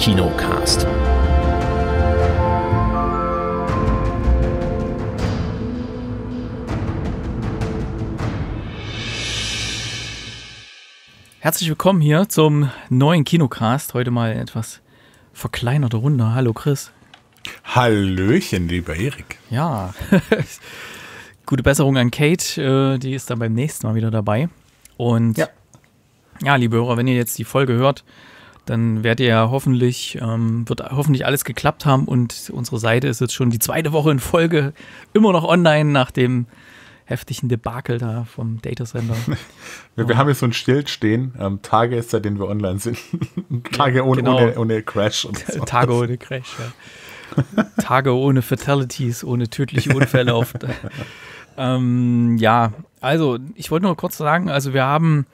Kinocast. Herzlich willkommen hier zum neuen Kinocast. Heute mal etwas verkleinerte Runde. Hallo Chris. Hallöchen, lieber Erik. Ja. Gute Besserung an Kate, äh, die ist dann beim nächsten Mal wieder dabei. Und ja. ja, liebe Hörer, wenn ihr jetzt die Folge hört, dann werdet ihr ja hoffentlich, ähm, wird hoffentlich alles geklappt haben und unsere Seite ist jetzt schon die zweite Woche in Folge immer noch online nach dem heftigen Debakel da vom Datacenter. wir, wir haben jetzt so ein Schild stehen, ähm, Tage ist seitdem wir online sind. Tage ohne, genau. ohne, ohne, Crash und so. Tage ohne Crash, ja. Tage ohne Fatalities, ohne tödliche Unfälle oft. ähm, ja, also ich wollte nur kurz sagen, also wir haben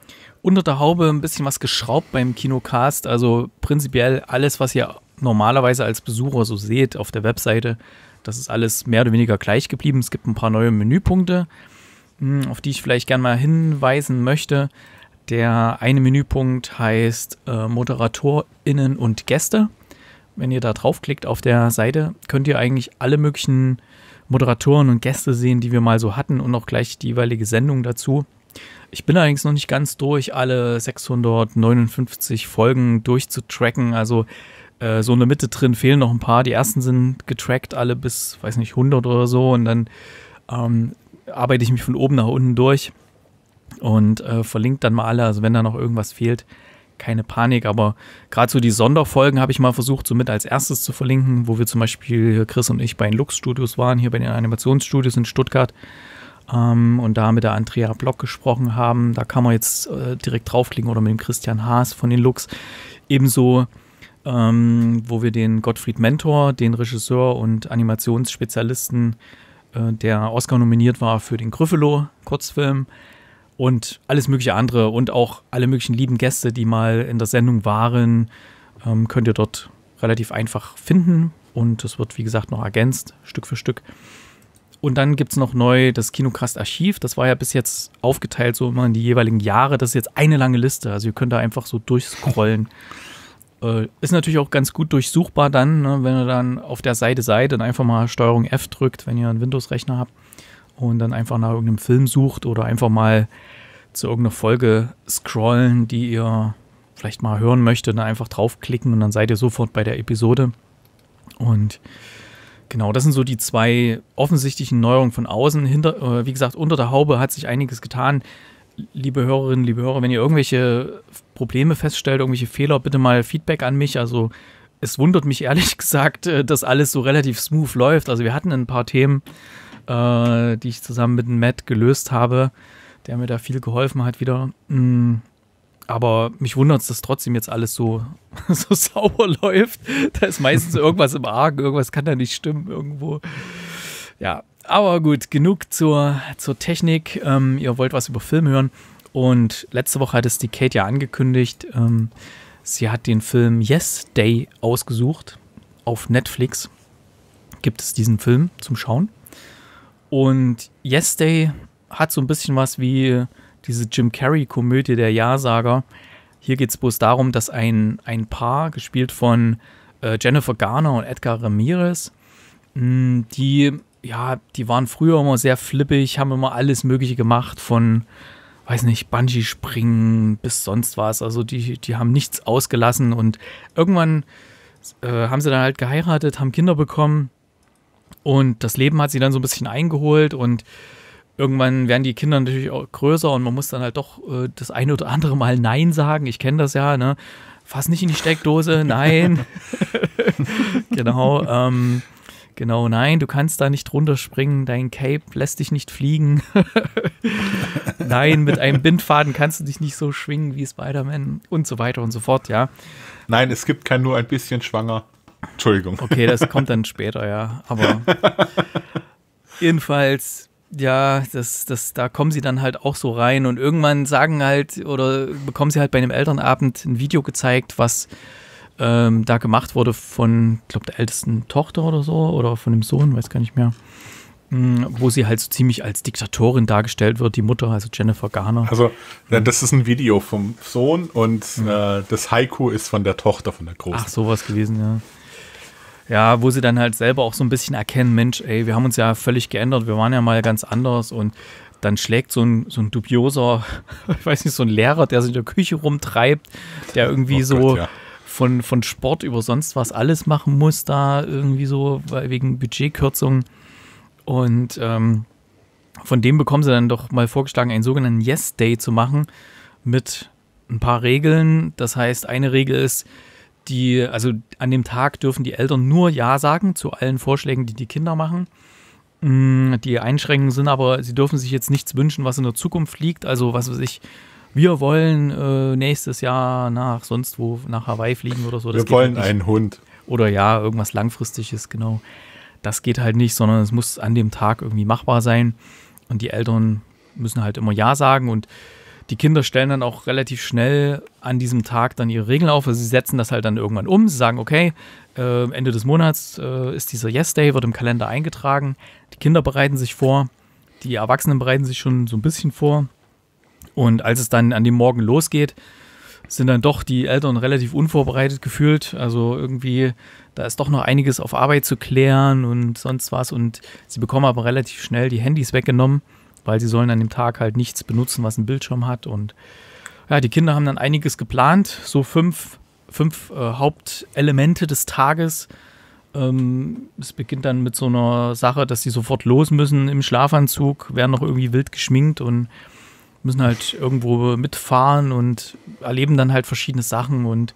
unter der Haube ein bisschen was geschraubt beim Kinocast. Also prinzipiell alles, was ihr normalerweise als Besucher so seht auf der Webseite, das ist alles mehr oder weniger gleich geblieben. Es gibt ein paar neue Menüpunkte, hm, auf die ich vielleicht gerne mal hinweisen möchte. Der eine Menüpunkt heißt äh, ModeratorInnen und Gäste. Wenn ihr da draufklickt auf der Seite, könnt ihr eigentlich alle möglichen Moderatoren und Gäste sehen, die wir mal so hatten und auch gleich die jeweilige Sendung dazu. Ich bin allerdings noch nicht ganz durch, alle 659 Folgen durchzutracken. Also äh, so in der Mitte drin fehlen noch ein paar. Die ersten sind getrackt, alle bis, weiß nicht, 100 oder so. Und dann ähm, arbeite ich mich von oben nach unten durch und äh, verlinke dann mal alle. Also wenn da noch irgendwas fehlt, keine Panik, aber gerade so die Sonderfolgen habe ich mal versucht, so mit als erstes zu verlinken, wo wir zum Beispiel Chris und ich bei den Lux Studios waren, hier bei den Animationsstudios in Stuttgart ähm, und da mit der Andrea Block gesprochen haben. Da kann man jetzt äh, direkt draufklicken oder mit dem Christian Haas von den Lux. Ebenso, ähm, wo wir den Gottfried Mentor, den Regisseur und Animationsspezialisten, äh, der Oscar nominiert war für den Gryffalo-Kurzfilm, und alles mögliche andere und auch alle möglichen lieben Gäste, die mal in der Sendung waren, ähm, könnt ihr dort relativ einfach finden. Und es wird, wie gesagt, noch ergänzt, Stück für Stück. Und dann gibt es noch neu das Kinokrast-Archiv. Das war ja bis jetzt aufgeteilt, so immer in die jeweiligen Jahre. Das ist jetzt eine lange Liste. Also ihr könnt da einfach so durchscrollen. äh, ist natürlich auch ganz gut durchsuchbar dann, ne, wenn ihr dann auf der Seite seid und einfach mal Steuerung F drückt, wenn ihr einen Windows-Rechner habt und dann einfach nach irgendeinem Film sucht oder einfach mal zu irgendeiner Folge scrollen, die ihr vielleicht mal hören möchtet, dann ne, einfach draufklicken und dann seid ihr sofort bei der Episode. Und Genau, das sind so die zwei offensichtlichen Neuerungen von außen. Hinter, äh, wie gesagt, unter der Haube hat sich einiges getan. Liebe Hörerinnen, liebe Hörer, wenn ihr irgendwelche Probleme feststellt, irgendwelche Fehler, bitte mal Feedback an mich. Also es wundert mich ehrlich gesagt, äh, dass alles so relativ smooth läuft. Also wir hatten ein paar Themen, äh, die ich zusammen mit Matt gelöst habe, der mir da viel geholfen hat wieder. Mm. Aber mich wundert es, dass trotzdem jetzt alles so, so sauber läuft. Da ist meistens irgendwas im Argen, irgendwas kann da nicht stimmen irgendwo. Ja, aber gut, genug zur, zur Technik. Ähm, ihr wollt was über Film hören. Und letzte Woche hat es die Kate ja angekündigt. Ähm, sie hat den Film Yes Day ausgesucht. Auf Netflix gibt es diesen Film zum Schauen. Und Yes Day hat so ein bisschen was wie diese Jim Carrey-Komödie der Ja-Sager. Hier geht es bloß darum, dass ein, ein Paar, gespielt von äh, Jennifer Garner und Edgar Ramirez, mh, hm, die, ja, die waren früher immer sehr flippig, haben immer alles Mögliche gemacht, von, weiß nicht, Bungee-Springen bis sonst was. Also die, die haben nichts ausgelassen und irgendwann äh, haben sie dann halt geheiratet, haben Kinder bekommen und das Leben hat sie dann so ein bisschen eingeholt und irgendwann werden die Kinder natürlich auch größer und man muss dann halt doch äh, das eine oder andere Mal Nein sagen. Ich kenne das ja, ne? Fass nicht in die Steckdose, nein. genau, ähm, genau, nein, du kannst da nicht runterspringen, dein Cape lässt dich nicht fliegen. nein, mit einem Bindfaden kannst du dich nicht so schwingen wie Spider-Man und so weiter und so fort, ja. Nein, es gibt kein nur ein bisschen schwanger. Entschuldigung. Okay, das kommt dann später, ja. Aber jedenfalls ja, das, das, da kommen sie dann halt auch so rein und irgendwann sagen halt oder bekommen sie halt bei einem Elternabend ein Video gezeigt, was ähm, da gemacht wurde von, ich glaube, der ältesten Tochter oder so oder von dem Sohn, weiß gar nicht mehr, mh, hm, wo sie halt so ziemlich als Diktatorin dargestellt wird, die Mutter, also Jennifer Garner. Also, ja, hm. das ist ein Video vom Sohn und mhm. äh, das Haiku ist von der Tochter, von der Großen. Ach, sowas gewesen, ja. Ja, wo sie dann halt selber auch so ein bisschen erkennen, Mensch, ey, wir haben uns ja völlig geändert, wir waren ja mal ganz anders und dann schlägt so ein, so ein dubioser, ich weiß nicht, so ein Lehrer, der sich in der Küche rumtreibt, der irgendwie oh so Gott, ja. von, von Sport über sonst was alles machen muss, da irgendwie so wegen Budgetkürzungen. Und ähm, von dem bekommen sie dann doch mal vorgeschlagen, einen sogenannten Yes-Day zu machen mit ein paar Regeln. Das heißt, eine Regel ist, die, also an dem Tag dürfen die Eltern nur Ja sagen zu allen Vorschlägen, die die Kinder machen. Mm, die Einschränkungen sind aber, sie dürfen sich jetzt nichts wünschen, was in der Zukunft liegt. Also, was weiß ich, wir wollen äh, nächstes Jahr nach sonst wo, nach Hawaii fliegen oder so. Das wir halt wollen halt einen Hund. Oder ja, irgendwas Langfristiges, genau. Das geht halt nicht, sondern es muss an dem Tag irgendwie machbar sein. Und die Eltern müssen halt immer Ja sagen und die Kinder stellen dann auch relativ schnell an diesem Tag dann ihre Regeln auf. Also sie setzen das halt dann irgendwann um. Sie sagen, okay, äh, Ende des Monats äh, ist dieser Yes Day, wird im Kalender eingetragen. Die Kinder bereiten sich vor, die Erwachsenen bereiten sich schon so ein bisschen vor. Und als es dann an dem Morgen losgeht, sind dann doch die Eltern relativ unvorbereitet gefühlt. Also irgendwie, da ist doch noch einiges auf Arbeit zu klären und sonst was. Und sie bekommen aber relativ schnell die Handys weggenommen weil sie sollen an dem Tag halt nichts benutzen, was einen Bildschirm hat. Und ja, die Kinder haben dann einiges geplant. So fünf, fünf äh, Hauptelemente des Tages. Ähm, es beginnt dann mit so einer Sache, dass sie sofort los müssen im Schlafanzug, werden noch irgendwie wild geschminkt und müssen halt irgendwo mitfahren und erleben dann halt verschiedene Sachen und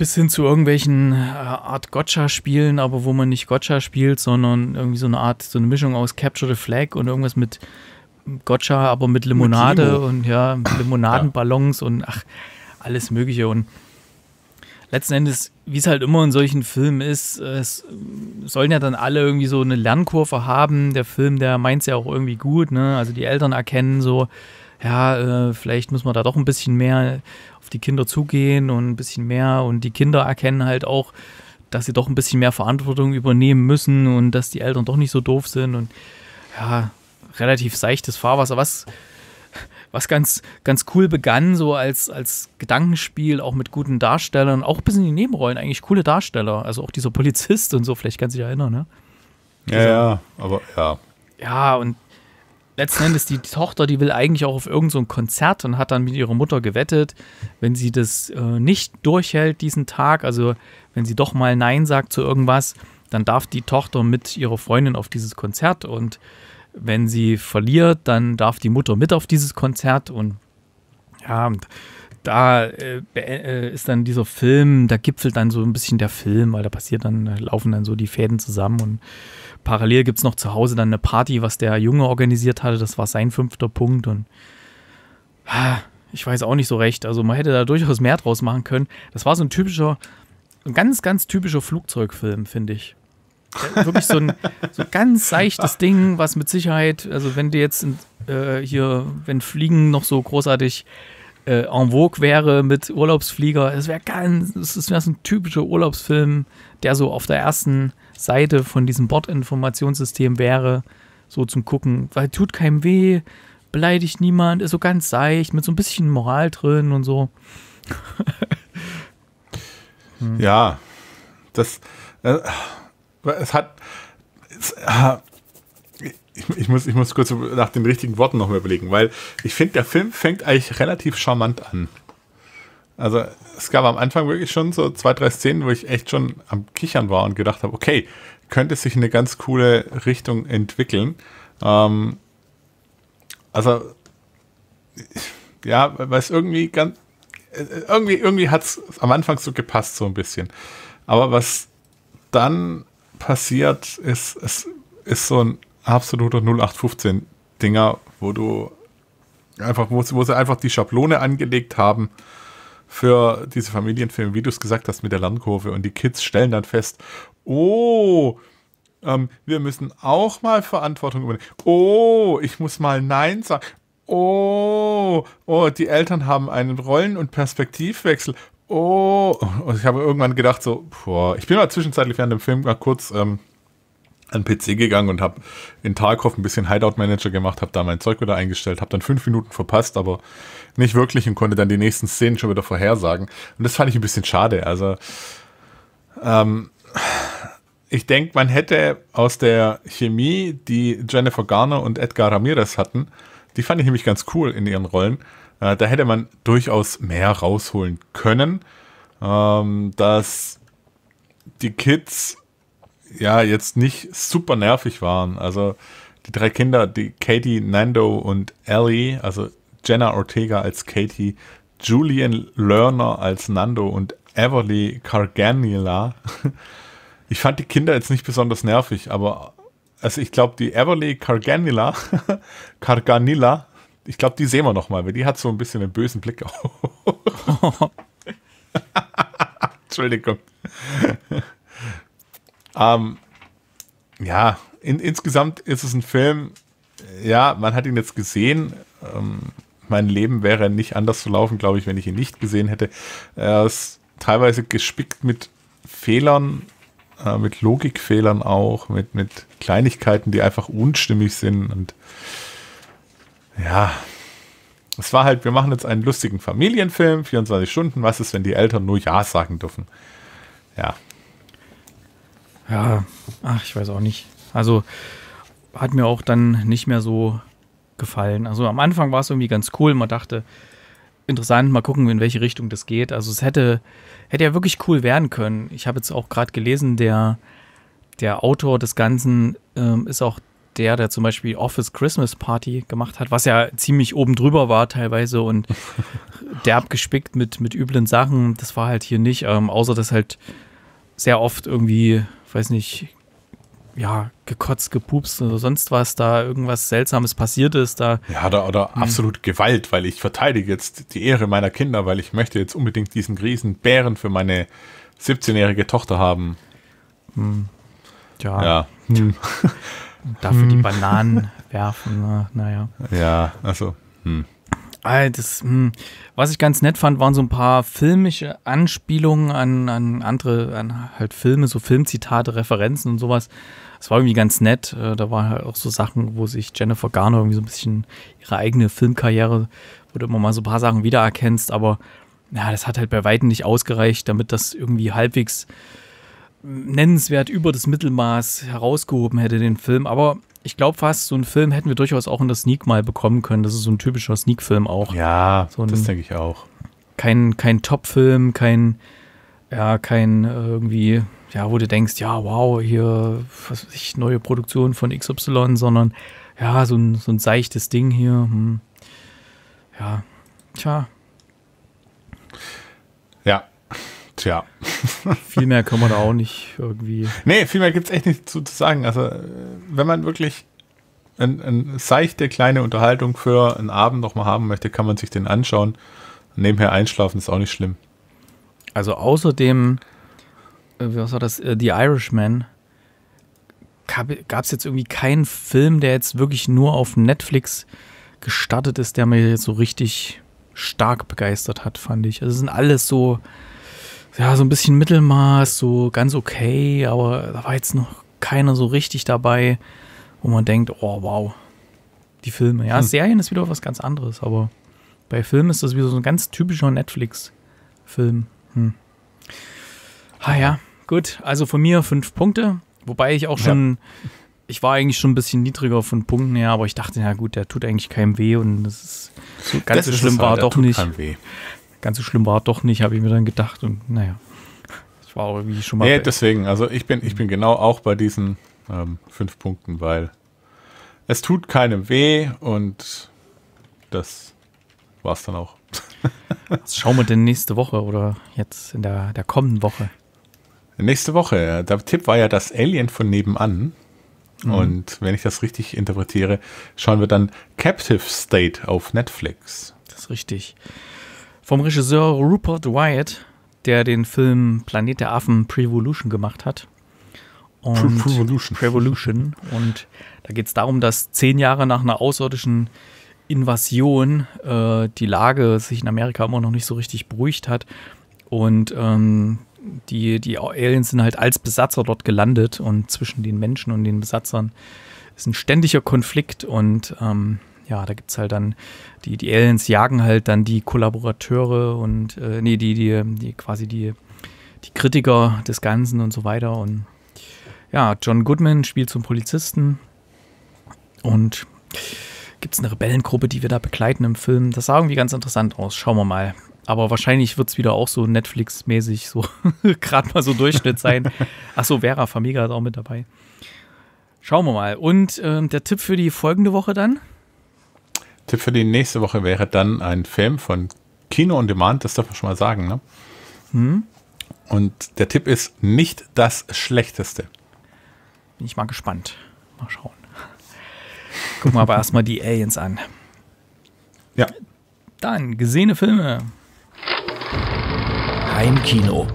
bis hin zu irgendwelchen äh, Art Gotcha-Spielen, aber wo man nicht Gotcha spielt, sondern irgendwie so eine Art, so eine Mischung aus Capture the Flag und irgendwas mit Gotcha, aber mit Limonade mit und ja, Limonadenballons ja. und ach, alles Mögliche. Und letzten Endes, wie es halt immer in solchen Filmen ist, es sollen ja dann alle irgendwie so eine Lernkurve haben. Der Film, der meint es ja auch irgendwie gut, ne? Also die Eltern erkennen so, ja, äh, vielleicht muss man da doch ein bisschen mehr auf die Kinder zugehen und ein bisschen mehr und die Kinder erkennen halt auch, dass sie doch ein bisschen mehr Verantwortung übernehmen müssen und dass die Eltern doch nicht so doof sind und ja, relativ seichtes Fahrwasser, was was ganz, ganz cool begann, so als, als Gedankenspiel, auch mit guten Darstellern, auch ein bisschen die Nebenrollen, eigentlich coole Darsteller. Also auch dieser Polizist und so, vielleicht kannst du dich erinnern, ne? Ja, ja, aber ja. Ja, und letzten Endes die Tochter, die will eigentlich auch auf irgendein so Konzert und hat dann mit ihrer Mutter gewettet, wenn sie das äh, nicht durchhält diesen Tag, also wenn sie doch mal Nein sagt zu irgendwas, dann darf die Tochter mit ihrer Freundin auf dieses Konzert und wenn sie verliert, dann darf die Mutter mit auf dieses Konzert und ja, und da äh, äh ist dann dieser Film, da gipfelt dann so ein bisschen der Film, weil da passiert dann, äh, laufen dann so die Fäden zusammen und parallel gibt es noch zu Hause dann eine Party, was der Junge organisiert hatte. Das war sein fünfter Punkt und ich weiß auch nicht so recht. Also man hätte da durchaus mehr draus machen können. Das war so ein typischer, ein ganz, ganz typischer Flugzeugfilm, finde ich. Wirklich so ein so ganz seichtes Ding, was mit Sicherheit, also wenn du jetzt äh, hier, wenn Fliegen noch so großartig äh, en vogue wäre mit Urlaubsflieger, es wäre ganz, es wäre so ein typischer Urlaubsfilm, der so auf der ersten Seite von diesem Bordinformationssystem wäre, so zum Gucken, weil tut keinem weh, beleidigt niemand, ist so ganz seicht, mit so ein bisschen Moral drin und so. hm. Ja, das, äh, es hat, es, äh, ich, ich, muss, ich muss kurz nach den richtigen Worten nochmal überlegen, weil ich finde, der Film fängt eigentlich relativ charmant an. Also es gab am Anfang wirklich schon so zwei, drei Szenen, wo ich echt schon am Kichern war und gedacht habe, okay, könnte sich eine ganz coole Richtung entwickeln. Ähm, also ja, weil es irgendwie ganz irgendwie, irgendwie hat es am Anfang so gepasst, so ein bisschen. Aber was dann passiert, ist, es ist so ein absoluter 0815-Dinger, wo du einfach, wo, wo sie einfach die Schablone angelegt haben für diese Familienfilme, wie du es gesagt hast, mit der Lernkurve. Und die Kids stellen dann fest, oh, ähm, wir müssen auch mal Verantwortung übernehmen. Oh, ich muss mal Nein sagen. Oh, oh, die Eltern haben einen Rollen- und Perspektivwechsel. Oh, und ich habe irgendwann gedacht, so, boah, ich bin mal zwischenzeitlich während dem Film mal kurz ähm, an PC gegangen und habe in Tarkov ein bisschen Hideout Manager gemacht, habe da mein Zeug wieder eingestellt, habe dann fünf Minuten verpasst, aber nicht wirklich und konnte dann die nächsten Szenen schon wieder vorhersagen. Und das fand ich ein bisschen schade. Also ähm, ich denke, man hätte aus der Chemie, die Jennifer Garner und Edgar Ramirez hatten, die fand ich nämlich ganz cool in ihren Rollen. Äh, da hätte man durchaus mehr rausholen können, ähm, dass die Kids ja jetzt nicht super nervig waren. Also die drei Kinder, die Katie, Nando und Ellie, also Jenna Ortega als Katie, Julian Lerner als Nando und Everly Carganilla. Ich fand die Kinder jetzt nicht besonders nervig, aber also ich glaube, die Everly Carganilla, Carganilla, ich glaube, die sehen wir nochmal, weil die hat so ein bisschen einen bösen Blick. Entschuldigung. Ähm, ja, in, insgesamt ist es ein Film, ja, man hat ihn jetzt gesehen. Ähm, mein Leben wäre nicht anders zu laufen, glaube ich, wenn ich ihn nicht gesehen hätte. Er ist teilweise gespickt mit Fehlern, äh, mit Logikfehlern auch, mit, mit Kleinigkeiten, die einfach unstimmig sind. Und ja, es war halt, wir machen jetzt einen lustigen Familienfilm, 24 Stunden. Was ist, wenn die Eltern nur Ja sagen dürfen? Ja, ja, ach, ich weiß auch nicht. Also hat mir auch dann nicht mehr so gefallen. Also am Anfang war es irgendwie ganz cool. Man dachte, interessant, mal gucken, in welche Richtung das geht. Also es hätte, hätte ja wirklich cool werden können. Ich habe jetzt auch gerade gelesen, der, der Autor des Ganzen ähm, ist auch der, der zum Beispiel Office Christmas Party gemacht hat, was ja ziemlich oben drüber war teilweise und derb gespickt mit, mit üblen Sachen. Das war halt hier nicht, ähm, außer dass halt sehr oft irgendwie weiß nicht, ja, gekotzt, gepupst oder sonst was, da irgendwas Seltsames passiert ist. Da, ja, oder, oder hm. absolut Gewalt, weil ich verteidige jetzt die Ehre meiner Kinder, weil ich möchte jetzt unbedingt diesen Bären für meine 17-jährige Tochter haben. Hm. Ja. ja. Hm. Dafür die hm. Bananen werfen, ne? naja. ja, also, hm. Das, hm. was ich ganz nett fand, waren so ein paar filmische Anspielungen an, an andere, an halt Filme, so Filmzitate, Referenzen und sowas. Das war irgendwie ganz nett. Äh, da waren halt auch so Sachen, wo sich Jennifer Garner irgendwie so ein bisschen ihre eigene Filmkarriere, wo du immer mal so ein paar Sachen wiedererkennst, aber ja, das hat halt bei Weitem nicht ausgereicht, damit das irgendwie halbwegs hm, nennenswert über das Mittelmaß herausgehoben hätte, den Film. Aber ich glaube fast, so einen Film hätten wir durchaus auch in der Sneak mal bekommen können. Das ist so ein typischer Sneak-Film auch. Ja, so ein, das denke ich auch. Kein, kein Top-Film, kein, ja, kein äh, irgendwie, ja, wo du denkst, ja, wow, hier, was weiß ich, neue Produktion von XY, sondern ja, so ein, so ein seichtes Ding hier. Hm. Ja, tja. Ja, Tja. viel mehr kann man auch nicht irgendwie. Nee, viel mehr gibt es echt nicht zu, zu sagen. Also, äh, wenn man wirklich eine ein seichte kleine Unterhaltung für einen Abend nochmal haben möchte, kann man sich den anschauen. Nebenher einschlafen ist auch nicht schlimm. Also, außerdem, äh, was war das? Äh, The Irishman. Gab es jetzt irgendwie keinen Film, der jetzt wirklich nur auf Netflix gestartet ist, der mir jetzt so richtig stark begeistert hat, fand ich. Also, es sind alles so ja, so ein bisschen Mittelmaß, so ganz okay, aber da war jetzt noch keiner so richtig dabei, wo man denkt, oh wow, die Filme. Ja, hm. Serien ist wieder was ganz anderes, aber bei Filmen ist das wieder so ein ganz typischer Netflix-Film. Hm. Ah ja, gut. Also von mir fünf Punkte, wobei ich auch schon, ja. ich war eigentlich schon ein bisschen niedriger von Punkten her, aber ich dachte, ja gut, der tut eigentlich keinem weh und das ist so ganz das so schlimm war halt, doch nicht. Keinem weh ganz so schlimm war doch nicht, habe ich mir dann gedacht. Und naja, ich war auch irgendwie schon mal. Nee, deswegen, also ich bin, ich bin genau auch bei diesen ähm, fünf Punkten, weil es tut keinem weh und das war es dann auch. Was schauen wir denn nächste Woche oder jetzt in der, der kommenden Woche? Nächste Woche. Der Tipp war ja das Alien von nebenan. Mhm. Und wenn ich das richtig interpretiere, schauen wir dann Captive State auf Netflix. Das ist richtig. Vom Regisseur Rupert Wyatt, der den Film Planet der Affen Prevolution gemacht hat. Und Prevolution. Prevolution. Und da geht es darum, dass zehn Jahre nach einer außerirdischen Invasion äh, die Lage sich in Amerika immer noch nicht so richtig beruhigt hat. Und ähm, die, die Aliens sind halt als Besatzer dort gelandet und zwischen den Menschen und den Besatzern ist ein ständiger Konflikt und ähm, ja, da gibt es halt dann, die, die Aliens jagen halt dann die Kollaborateure und, äh, nee, die, die, die quasi die, die Kritiker des Ganzen und so weiter. Und ja, John Goodman spielt zum Polizisten und gibt es eine Rebellengruppe, die wir da begleiten im Film. Das sah irgendwie ganz interessant aus. Schauen wir mal. Aber wahrscheinlich wird es wieder auch so Netflix-mäßig so gerade mal so Durchschnitt sein. Achso, Vera Famiga ist auch mit dabei. Schauen wir mal. Und äh, der Tipp für die folgende Woche dann? Tipp für die nächste Woche wäre dann ein Film von Kino on Demand, das darf man schon mal sagen, ne? Hm? Und der Tipp ist nicht das Schlechteste. Bin ich mal gespannt. Mal schauen. Gucken wir aber erstmal die Aliens an. Ja. Dann gesehene Filme. Heimkino.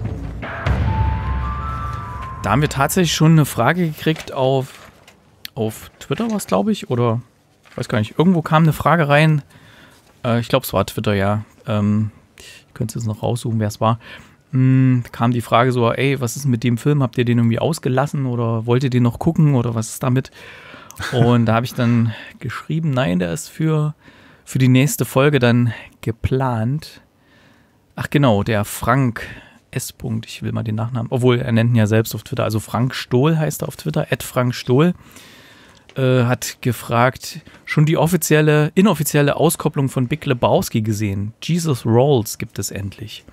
Da haben wir tatsächlich schon eine Frage gekriegt auf, auf Twitter, was glaube ich, oder weiß gar nicht, irgendwo kam eine Frage rein. Äh, ich glaube, es war Twitter, ja. Ähm, ich könnte es jetzt noch raussuchen, wer es war. Hm, kam die Frage so, ey, was ist mit dem Film? Habt ihr den irgendwie ausgelassen oder wollt ihr den noch gucken oder was ist damit? Und da habe ich dann geschrieben, nein, der ist für, für die nächste Folge dann geplant. Ach genau, der Frank S. ich will mal den Nachnamen, obwohl er nennt ihn ja selbst auf Twitter, also Frank Stohl heißt er auf Twitter, Frank Stohl. Äh, hat gefragt, schon die offizielle, inoffizielle Auskopplung von Big Lebowski gesehen. Jesus Rolls gibt es endlich.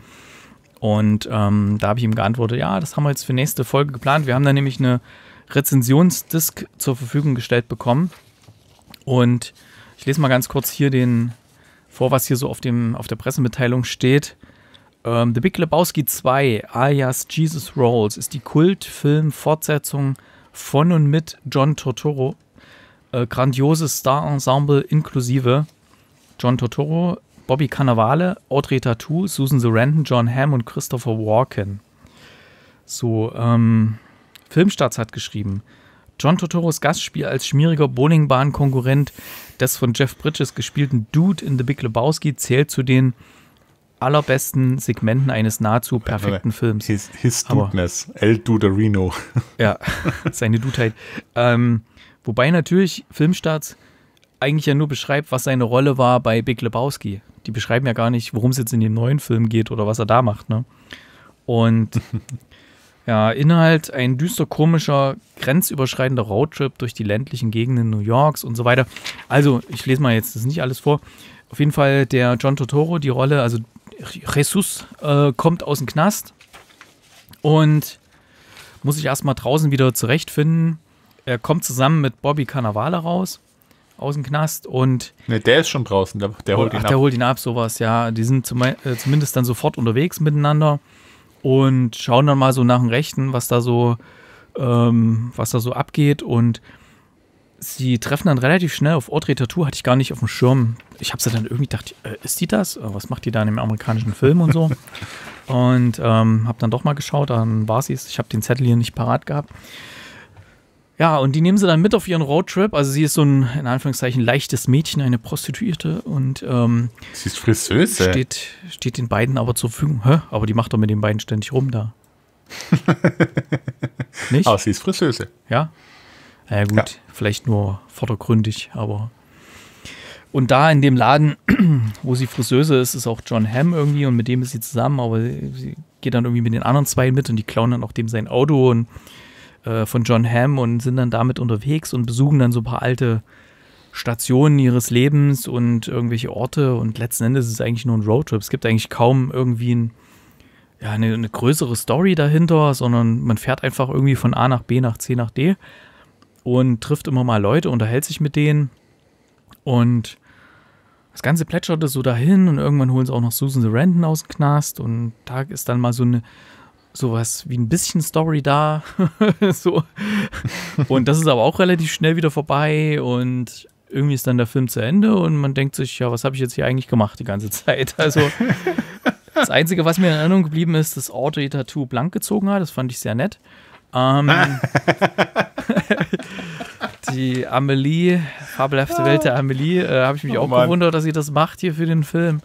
Und ähm, da habe ich ihm geantwortet, ja, das haben wir jetzt für nächste Folge geplant. Wir haben da nämlich eine Rezensionsdisk zur Verfügung gestellt bekommen. Und ich lese mal ganz kurz hier den vor, was hier so auf, dem, auf der Pressemitteilung steht. Ähm, The Big Lebowski 2, alias Jesus Rolls, ist die Kultfilm-Fortsetzung von und mit John Tortoro, äh, grandioses Star-Ensemble inklusive John Totoro, Bobby Cannavale, Audrey Tattoo, Susan Sarandon, John Hamm und Christopher Walken. So, ähm, Filmstarts hat geschrieben, John Totoros Gastspiel als schmieriger Bowlingbahn-Konkurrent des von Jeff Bridges gespielten Dude in The Big Lebowski zählt zu den allerbesten Segmenten eines nahezu perfekten Films. His, his Dudeness, El Duderino. Ja, seine Dudheit. Ähm, Wobei natürlich Filmstarts eigentlich ja nur beschreibt, was seine Rolle war bei Big Lebowski. Die beschreiben ja gar nicht, worum es jetzt in dem neuen Film geht oder was er da macht. Ne? Und ja, Inhalt ein düster komischer, grenzüberschreitender Roadtrip durch die ländlichen Gegenden New Yorks und so weiter. Also, ich lese mal jetzt das nicht alles vor. Auf jeden Fall der John Totoro, die Rolle, also Jesus äh, kommt aus dem Knast und muss sich erstmal draußen wieder zurechtfinden er kommt zusammen mit Bobby Cannavale raus aus dem Knast und. Ne, der ist schon draußen, der, der holt ach, ihn ab. Der holt ihn ab, sowas, ja. Die sind zum, äh, zumindest dann sofort unterwegs miteinander und schauen dann mal so nach dem Rechten, was da so, ähm, was da so abgeht und sie treffen dann relativ schnell auf Audrey Tattoo, hatte ich gar nicht auf dem Schirm. Ich habe sie dann irgendwie gedacht, äh, ist die das? Äh, was macht die da in dem amerikanischen Film und so? und ähm, habe dann doch mal geschaut, dann war sie es. Ich habe den Zettel hier nicht parat gehabt. Ja, und die nehmen sie dann mit auf ihren Roadtrip. Also sie ist so ein, in Anführungszeichen, leichtes Mädchen, eine Prostituierte. Und ähm, sie ist Friseuse. Steht, steht den beiden aber zur Verfügung. Hä? Aber die macht doch mit den beiden ständig rum da. Nicht? Aber sie ist Friseuse. Ja? Naja gut, ja. vielleicht nur vordergründig, aber... Und da in dem Laden, wo sie Friseuse ist, ist auch John Hamm irgendwie und mit dem ist sie zusammen, aber sie geht dann irgendwie mit den anderen zwei mit und die klauen dann auch dem sein Auto und äh, von John Hamm und sind dann damit unterwegs und besuchen dann so ein paar alte Stationen ihres Lebens und irgendwelche Orte und letzten Endes ist es eigentlich nur ein Roadtrip. Es gibt eigentlich kaum irgendwie ein, ja, eine, eine, größere Story dahinter, sondern man fährt einfach irgendwie von A nach B nach C nach D und trifft immer mal Leute, unterhält sich mit denen und das Ganze plätscherte so dahin und irgendwann holen sie auch noch Susan the Sarandon aus dem Knast und da ist dann mal so eine, sowas wie ein bisschen Story da. so. Und das ist aber auch relativ schnell wieder vorbei und irgendwie ist dann der Film zu Ende und man denkt sich, ja, was habe ich jetzt hier eigentlich gemacht die ganze Zeit? Also das Einzige, was mir in Erinnerung geblieben ist, dass Auto die Tattoo blank gezogen hat, das fand ich sehr nett. Ähm, die Amelie, fabelhafte Welt der Amelie, äh, habe ich mich oh, auch Mann. gewundert, dass sie das macht hier für den Film.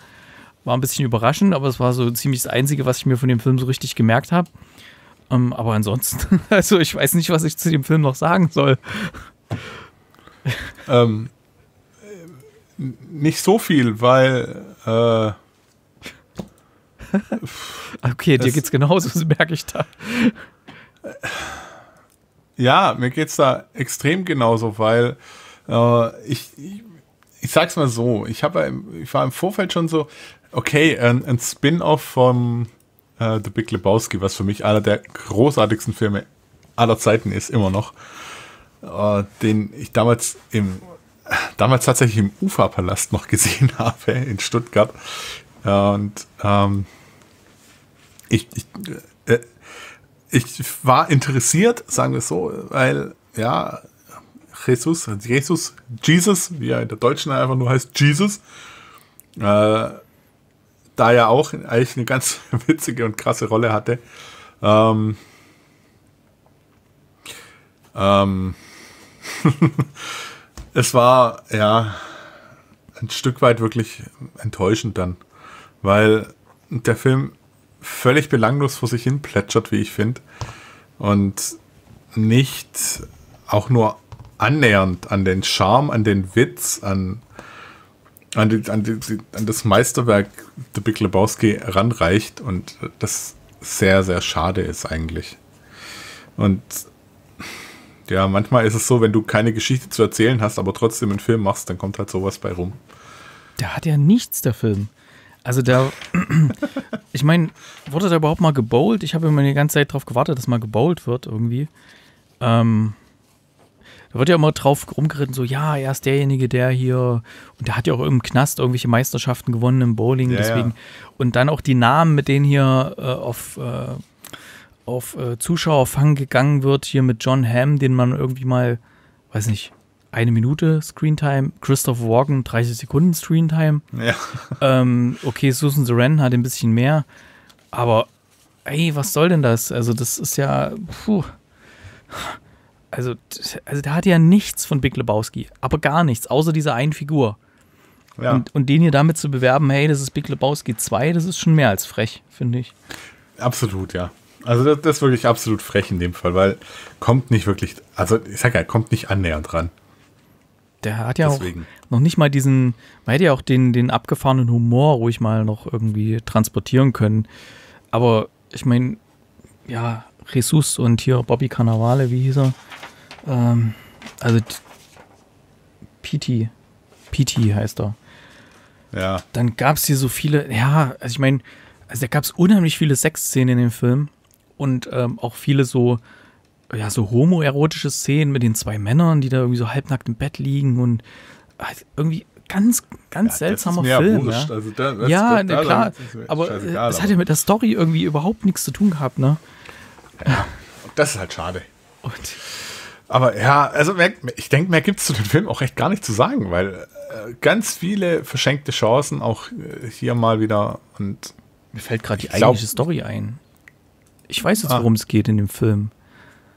War ein bisschen überraschend, aber es war so ziemlich das Einzige, was ich mir von dem Film so richtig gemerkt habe. Ähm, aber ansonsten, also ich weiß nicht, was ich zu dem Film noch sagen soll. Ähm, nicht so viel, weil. Äh, okay, dir geht's genauso, das merke ich da. Ja, mir geht's da extrem genauso, weil äh, ich, ich, ich sag's mal so, ich, hab, ich war im Vorfeld schon so, Okay, ein, ein Spin-off von äh, The Big Lebowski, was für mich einer der großartigsten Filme aller Zeiten ist, immer noch. Äh, den ich damals im damals tatsächlich im Uferpalast noch gesehen habe in Stuttgart. und ähm, ich, ich, äh, ich war interessiert, sagen wir so, weil ja, Jesus, Jesus, Jesus, wie er in der Deutschen einfach nur heißt, Jesus, äh, da ja auch eigentlich eine ganz witzige und krasse Rolle hatte. Ähm, ähm, es war ja ein Stück weit wirklich enttäuschend dann, weil der Film völlig belanglos vor sich hin plätschert, wie ich finde, und nicht auch nur annähernd an den Charme, an den Witz, an an, die, an, die, an das Meisterwerk The Big Lebowski ranreicht und das sehr, sehr schade ist eigentlich. Und ja, manchmal ist es so, wenn du keine Geschichte zu erzählen hast, aber trotzdem einen Film machst, dann kommt halt sowas bei rum. Da hat ja nichts der Film. Also da, ich meine, wurde da überhaupt mal gebowlt? Ich habe immer die ganze Zeit darauf gewartet, dass mal gebowlt wird irgendwie. Ähm, da wird ja immer drauf rumgeritten, so, ja, er ist derjenige, der hier, und der hat ja auch im Knast irgendwelche Meisterschaften gewonnen im Bowling, ja, deswegen. Ja. Und dann auch die Namen, mit denen hier äh, auf, äh, auf äh, Zuschauerfang gegangen wird, hier mit John Hamm, den man irgendwie mal, weiß nicht, eine Minute Screentime, Christopher Walken 30 Sekunden Screentime. Ja. Ähm, okay, Susan Sarandon hat ein bisschen mehr, aber ey, was soll denn das? Also das ist ja, puh. Also, also der hat ja nichts von Big Lebowski, aber gar nichts, außer dieser einen Figur. Ja. Und, und den hier damit zu bewerben, hey, das ist Big Lebowski 2, das ist schon mehr als frech, finde ich. Absolut, ja. Also das, das, ist wirklich absolut frech in dem Fall, weil kommt nicht wirklich, also ich sag ja, kommt nicht annähernd ran. Der hat ja Deswegen. auch noch nicht mal diesen, man hätte ja auch den, den abgefahrenen Humor ruhig mal noch irgendwie transportieren können. Aber ich meine, ja, Jesus und hier Bobby Cannavale, wie hieß er? Ähm, also Piti. Piti heißt er. Ja. Dann gab es hier so viele, ja, also ich meine, also da gab es unheimlich viele Sexszenen in dem Film und ähm, auch viele so, ja, so homoerotische Szenen mit den zwei Männern, die da irgendwie so halbnackt im Bett liegen und halt irgendwie ganz, ganz ja, seltsamer Film. Wurscht. Ja, also da, ja da, klar, aber äh, es hat ja mit der Story irgendwie überhaupt nichts zu tun gehabt, ne? und das ist halt schade. Und aber ja, also mehr, ich denke, mehr gibt es zu dem Film auch echt gar nicht zu sagen, weil äh, ganz viele verschenkte Chancen auch äh, hier mal wieder und. Mir fällt gerade die glaub, eigentliche Story ein. Ich weiß jetzt, ah. worum ah. es geht in dem Film.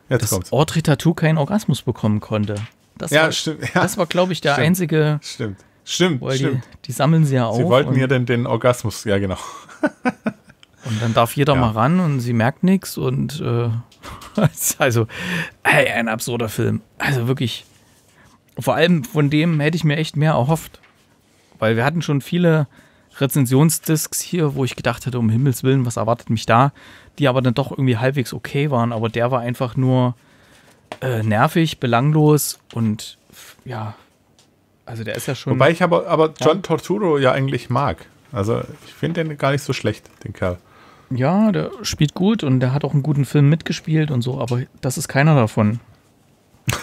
Jetzt Dass kommt's. Audrey Tattoo keinen Orgasmus bekommen konnte. Das ja, war, stimmt. Ja. Das war, glaube ich, der stimmt, einzige. Stimmt. Stimmt. stimmt. Die, die, sammeln sie ja auch. Sie wollten hier denn den Orgasmus, ja, genau. Und dann darf jeder ja. mal ran und sie merkt nichts und äh, also, hey, ein absurder Film. Also wirklich, vor allem von dem hätte ich mir echt mehr erhofft. Weil wir hatten schon viele Rezensionsdiscs hier, wo ich gedacht hätte, um Himmels Willen, was erwartet mich da? Die aber dann doch irgendwie halbwegs okay waren, aber der war einfach nur äh, nervig, belanglos und ja, also der ist ja schon. Wobei ich aber, aber John ja. Torturo ja eigentlich mag. Also ich finde den gar nicht so schlecht, den Kerl ja, der spielt gut und der hat auch einen guten Film mitgespielt und so, aber das ist keiner davon.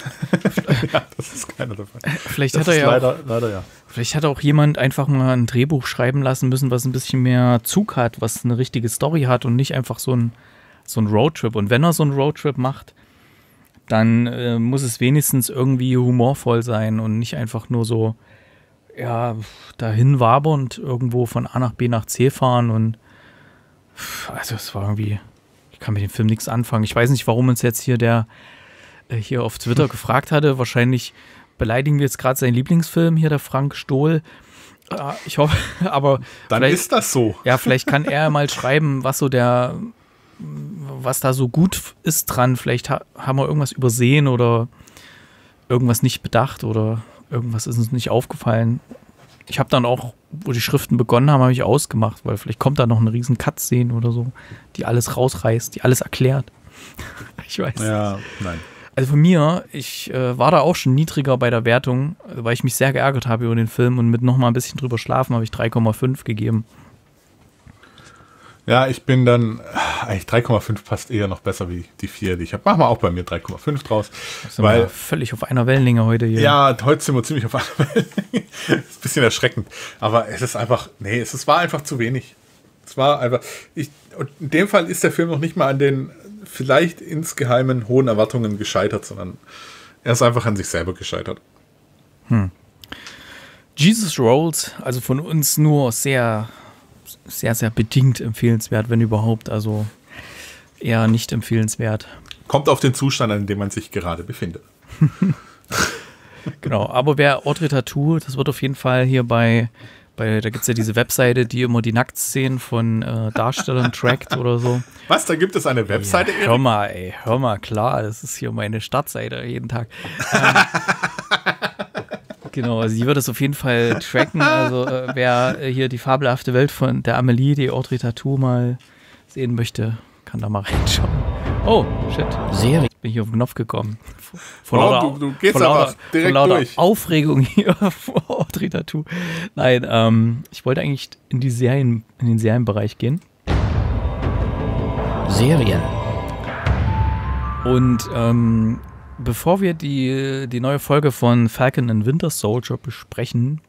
ja, das ist keiner davon. Vielleicht das hat er ja, leider, auch, leider, ja. Vielleicht hat auch jemand einfach mal ein Drehbuch schreiben lassen müssen, was ein bisschen mehr Zug hat, was eine richtige Story hat und nicht einfach so ein, so ein Roadtrip. Und wenn er so einen Roadtrip macht, dann äh, muss es wenigstens irgendwie humorvoll sein und nicht einfach nur so, ja, dahin wabernd irgendwo von A nach B nach C fahren und also es war irgendwie, ich kann mit dem Film nichts anfangen. Ich weiß nicht, warum uns jetzt hier der äh, hier auf Twitter gefragt hatte. Wahrscheinlich beleidigen wir jetzt gerade seinen Lieblingsfilm hier, der Frank Stohl. Ah, ich hoffe, aber. Dann ist das so. Ja, vielleicht kann er mal schreiben, was so der, was da so gut ist dran. Vielleicht haben wir irgendwas übersehen oder irgendwas nicht bedacht oder irgendwas ist uns nicht aufgefallen. Ich habe dann auch, wo die Schriften begonnen haben, habe ich ausgemacht, weil vielleicht kommt da noch eine riesen Cutscene oder so, die alles rausreißt, die alles erklärt. ich weiß ja, Nein. Also von mir, ich äh, war da auch schon niedriger bei der Wertung, weil ich mich sehr geärgert habe über den Film und mit nochmal ein bisschen drüber schlafen habe ich 3,5 gegeben. Ja, ich bin dann, äh, eigentlich 3,5 passt eher noch besser wie die 4, die ich habe. Machen wir auch bei mir 3,5 draus. Sind weil wir völlig auf einer Wellenlänge heute hier. Ja, heute sind wir ziemlich auf einer Wellenlänge. ist ein bisschen erschreckend. Aber es ist einfach, nee, es ist, war einfach zu wenig. Es war einfach, ich, und in dem Fall ist der Film noch nicht mal an den vielleicht insgeheimen hohen Erwartungen gescheitert, sondern er ist einfach an sich selber gescheitert. Hm. Jesus Rolls, also von uns nur sehr sehr, sehr bedingt empfehlenswert, wenn überhaupt. Also eher nicht empfehlenswert. Kommt auf den Zustand, an dem man sich gerade befindet. genau, aber wer Audrey Tattoo, das wird auf jeden Fall hier bei, bei da gibt es ja diese Webseite, die immer die Nacktszenen von äh, Darstellern trackt oder so. Was, da gibt es eine Webseite? Ja, hör mal, ey, hör mal, klar, das ist hier meine Startseite jeden Tag. Ähm, Genau, also die wird es auf jeden Fall tracken. Also äh, wer äh, hier die fabelhafte Welt von der Amelie, die Audrey Tattoo mal sehen möchte, kann da mal reinschauen. Oh, shit. Serie. Ich bin hier auf den Knopf gekommen. Von wow, lauter, du, du gehst von lauter, direkt von lauter durch. Aufregung hier vor Audrey Tattoo. Nein, ähm, ich wollte eigentlich in, die Serien, in den Serienbereich gehen. Serien. Und ähm, bevor wir die, die neue Folge von Falcon and Winter Soldier besprechen,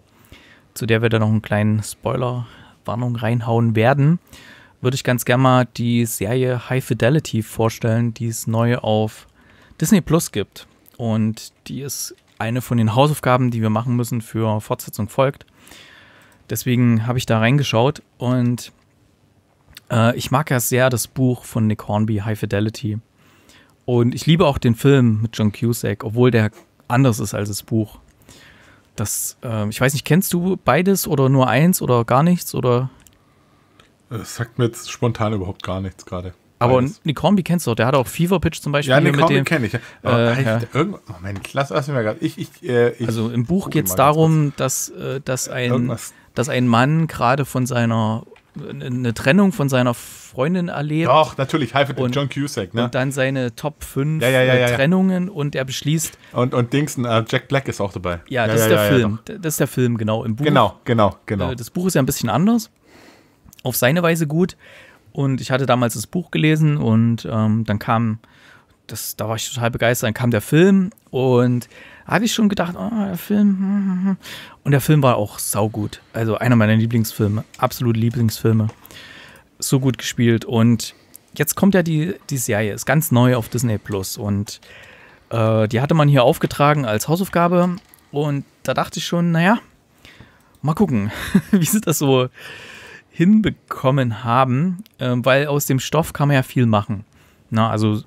zu der wir dann noch einen kleinen Spoiler-Warnung reinhauen werden, würde ich ganz gerne mal die Serie High Fidelity vorstellen, die es neu auf Disney Plus gibt. Und die ist eine von den Hausaufgaben, die wir machen müssen für Fortsetzung folgt. Deswegen habe ich da reingeschaut und äh, ich mag ja sehr das Buch von Nick Hornby, High Fidelity. Und ich liebe auch den Film mit John Cusack, obwohl der anders ist als das Buch. Das, äh, ich weiß nicht, kennst du beides oder nur eins oder gar nichts oder? Das äh, sagt mir jetzt spontan überhaupt gar nichts gerade. Aber Nick Hornby kennst du, auch, der hat auch Fever Pitch zum Beispiel. Ja, Nick Hornby kenne ich. Äh, Aber äh, ja. Moment, lass, lass mich mal gerade. Ich, ich, äh, ich also im Buch geht es darum, dass, äh, dass, ein, dass ein Mann gerade von seiner eine Trennung von seiner Freundin erlebt. Doch, natürlich, High und John Cusack. Ne? Und dann seine Top 5 ja, äh, ja, ja, Trennungen und er beschließt. Und, und Dingsen, äh, Jack Black ist auch dabei. Ja, das ist der Film. das ist der Film, genau, im Buch. Genau, genau, genau. Äh, das Buch ist ja ein bisschen anders. Auf seine Weise gut. Und ich hatte damals das Buch gelesen und ähm, dann kam, das, da war ich total begeistert, dann kam der Film und habe ich schon gedacht, oh, der Film. Hm, hm, hm. Und der Film war auch saugut. Also einer meiner Lieblingsfilme, absolut Lieblingsfilme. So gut gespielt. Und jetzt kommt ja die, die Serie, ist ganz neu auf Disney Plus. Und äh, die hatte man hier aufgetragen als Hausaufgabe. Und da dachte ich schon, naja, mal gucken, wie sie das so hinbekommen haben. Äh, weil aus dem Stoff kann man ja viel machen. Na, also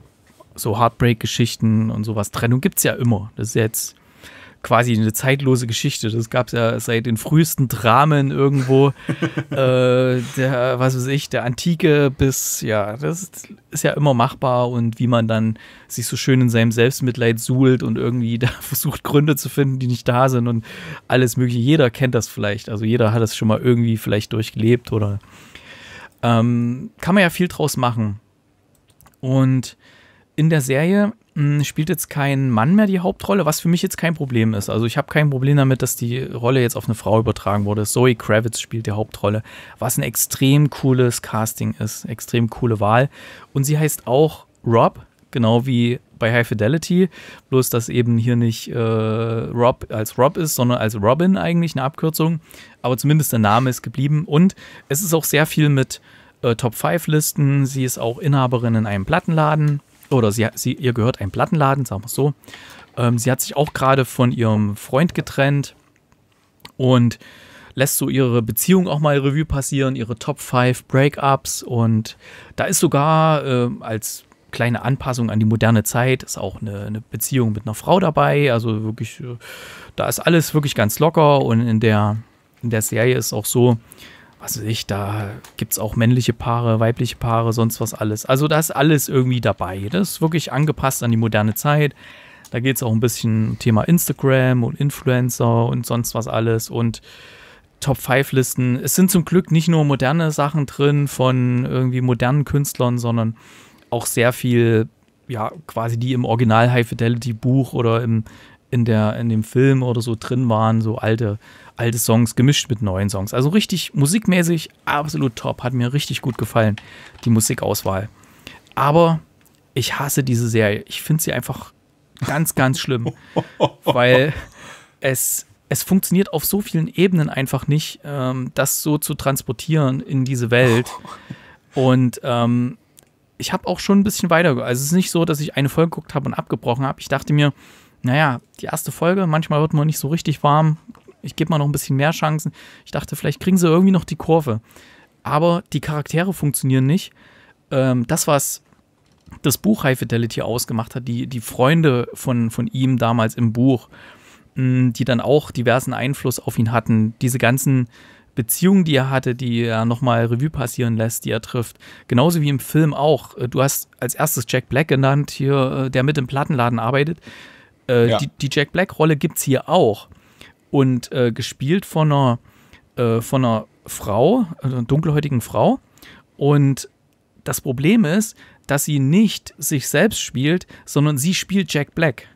so Heartbreak-Geschichten und sowas. Trennung gibt es ja immer. Das ist jetzt quasi eine zeitlose Geschichte. Das gab es ja seit den frühesten Dramen irgendwo, äh, der, was weiß ich, der Antike bis, ja, das ist, ist, ja immer machbar und wie man dann sich so schön in seinem Selbstmitleid suhlt und irgendwie da versucht, Gründe zu finden, die nicht da sind und alles mögliche. Jeder kennt das vielleicht. Also jeder hat das schon mal irgendwie vielleicht durchgelebt oder ähm, kann man ja viel draus machen. Und in der Serie mh, hm, spielt jetzt kein Mann mehr die Hauptrolle, was für mich jetzt kein Problem ist. Also ich habe kein Problem damit, dass die Rolle jetzt auf eine Frau übertragen wurde. Zoe Kravitz spielt die Hauptrolle, was ein extrem cooles Casting ist, extrem coole Wahl. Und sie heißt auch Rob, genau wie bei High Fidelity, bloß dass eben hier nicht äh, Rob als Rob ist, sondern als Robin eigentlich eine Abkürzung. Aber zumindest der Name ist geblieben und es ist auch sehr viel mit äh, Top 5 Listen. Sie ist auch Inhaberin in einem Plattenladen oder sie, sie, ihr gehört ein Plattenladen, sagen wir es so. Ähm, sie hat sich auch gerade von ihrem Freund getrennt und lässt so ihre Beziehung auch mal Revue passieren, ihre Top 5 Breakups und da ist sogar äh, als kleine Anpassung an die moderne Zeit ist auch eine, eine, Beziehung mit einer Frau dabei, also wirklich, äh, da ist alles wirklich ganz locker und in der, in der Serie ist auch so, was weiß ich, da gibt es auch männliche Paare, weibliche Paare, sonst was alles. Also da ist alles irgendwie dabei. Das ist wirklich angepasst an die moderne Zeit. Da geht es auch ein bisschen um Thema Instagram und Influencer und sonst was alles und Top 5 Listen. Es sind zum Glück nicht nur moderne Sachen drin von irgendwie modernen Künstlern, sondern auch sehr viel, ja, quasi die im Original High Fidelity Buch oder im, in, der, in dem Film oder so drin waren, so alte alte Songs gemischt mit neuen Songs. Also richtig musikmäßig absolut top. Hat mir richtig gut gefallen, die Musikauswahl. Aber ich hasse diese Serie. Ich finde sie einfach ganz, ganz schlimm. weil es, es funktioniert auf so vielen Ebenen einfach nicht, ähm, das so zu transportieren in diese Welt. Und ähm, ich habe auch schon ein bisschen weiter. Also es ist nicht so, dass ich eine Folge geguckt habe und abgebrochen habe. Ich dachte mir, naja, die erste Folge, manchmal wird man nicht so richtig warm, ich gebe mal noch ein bisschen mehr Chancen. Ich dachte, vielleicht kriegen sie irgendwie noch die Kurve. Aber die Charaktere funktionieren nicht. Ähm, das, was das Buch High Fidelity ausgemacht hat, die, die Freunde von, von ihm damals im Buch, mh, die dann auch diversen Einfluss auf ihn hatten, diese ganzen Beziehungen, die er hatte, die er nochmal Revue passieren lässt, die er trifft. Genauso wie im Film auch. Äh, du hast als erstes Jack Black genannt, hier, äh, der mit im Plattenladen arbeitet. Äh, ja. die, die Jack Black-Rolle gibt es hier auch und äh, gespielt von einer, äh, von einer Frau, also einer dunkelhäutigen Frau. Und das Problem ist, dass sie nicht sich selbst spielt, sondern sie spielt Jack Black.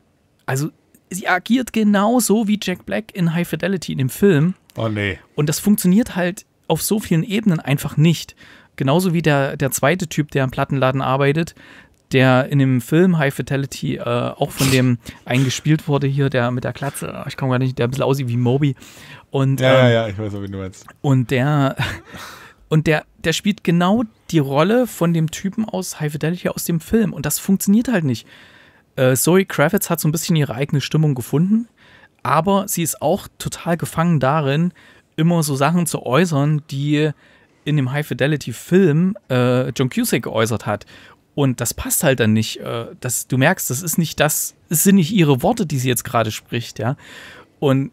Also sie agiert genauso wie Jack Black in High Fidelity in dem Film. Oh nee. Und das funktioniert halt auf so vielen Ebenen einfach nicht. Genauso wie der, der zweite Typ, der im Plattenladen arbeitet, der in dem Film High Fatality äh, auch von dem eingespielt wurde hier, der mit der Klatze, äh, ich komme gar nicht, der ein bisschen aussieht wie Moby. Und, ja, ähm, ja, ja, ich weiß auch, wie du meinst. Und der, und der, der spielt genau die Rolle von dem Typen aus High Fidelity aus dem Film. Und das funktioniert halt nicht. Äh, Zoe Kravitz hat so ein bisschen ihre eigene Stimmung gefunden, aber sie ist auch total gefangen darin, immer so Sachen zu äußern, die in dem High Fidelity Film äh, John Cusack geäußert hat. Und das passt halt dann nicht. Äh, das, du merkst, das ist nicht das, es sind nicht ihre Worte, die sie jetzt gerade spricht, ja. Und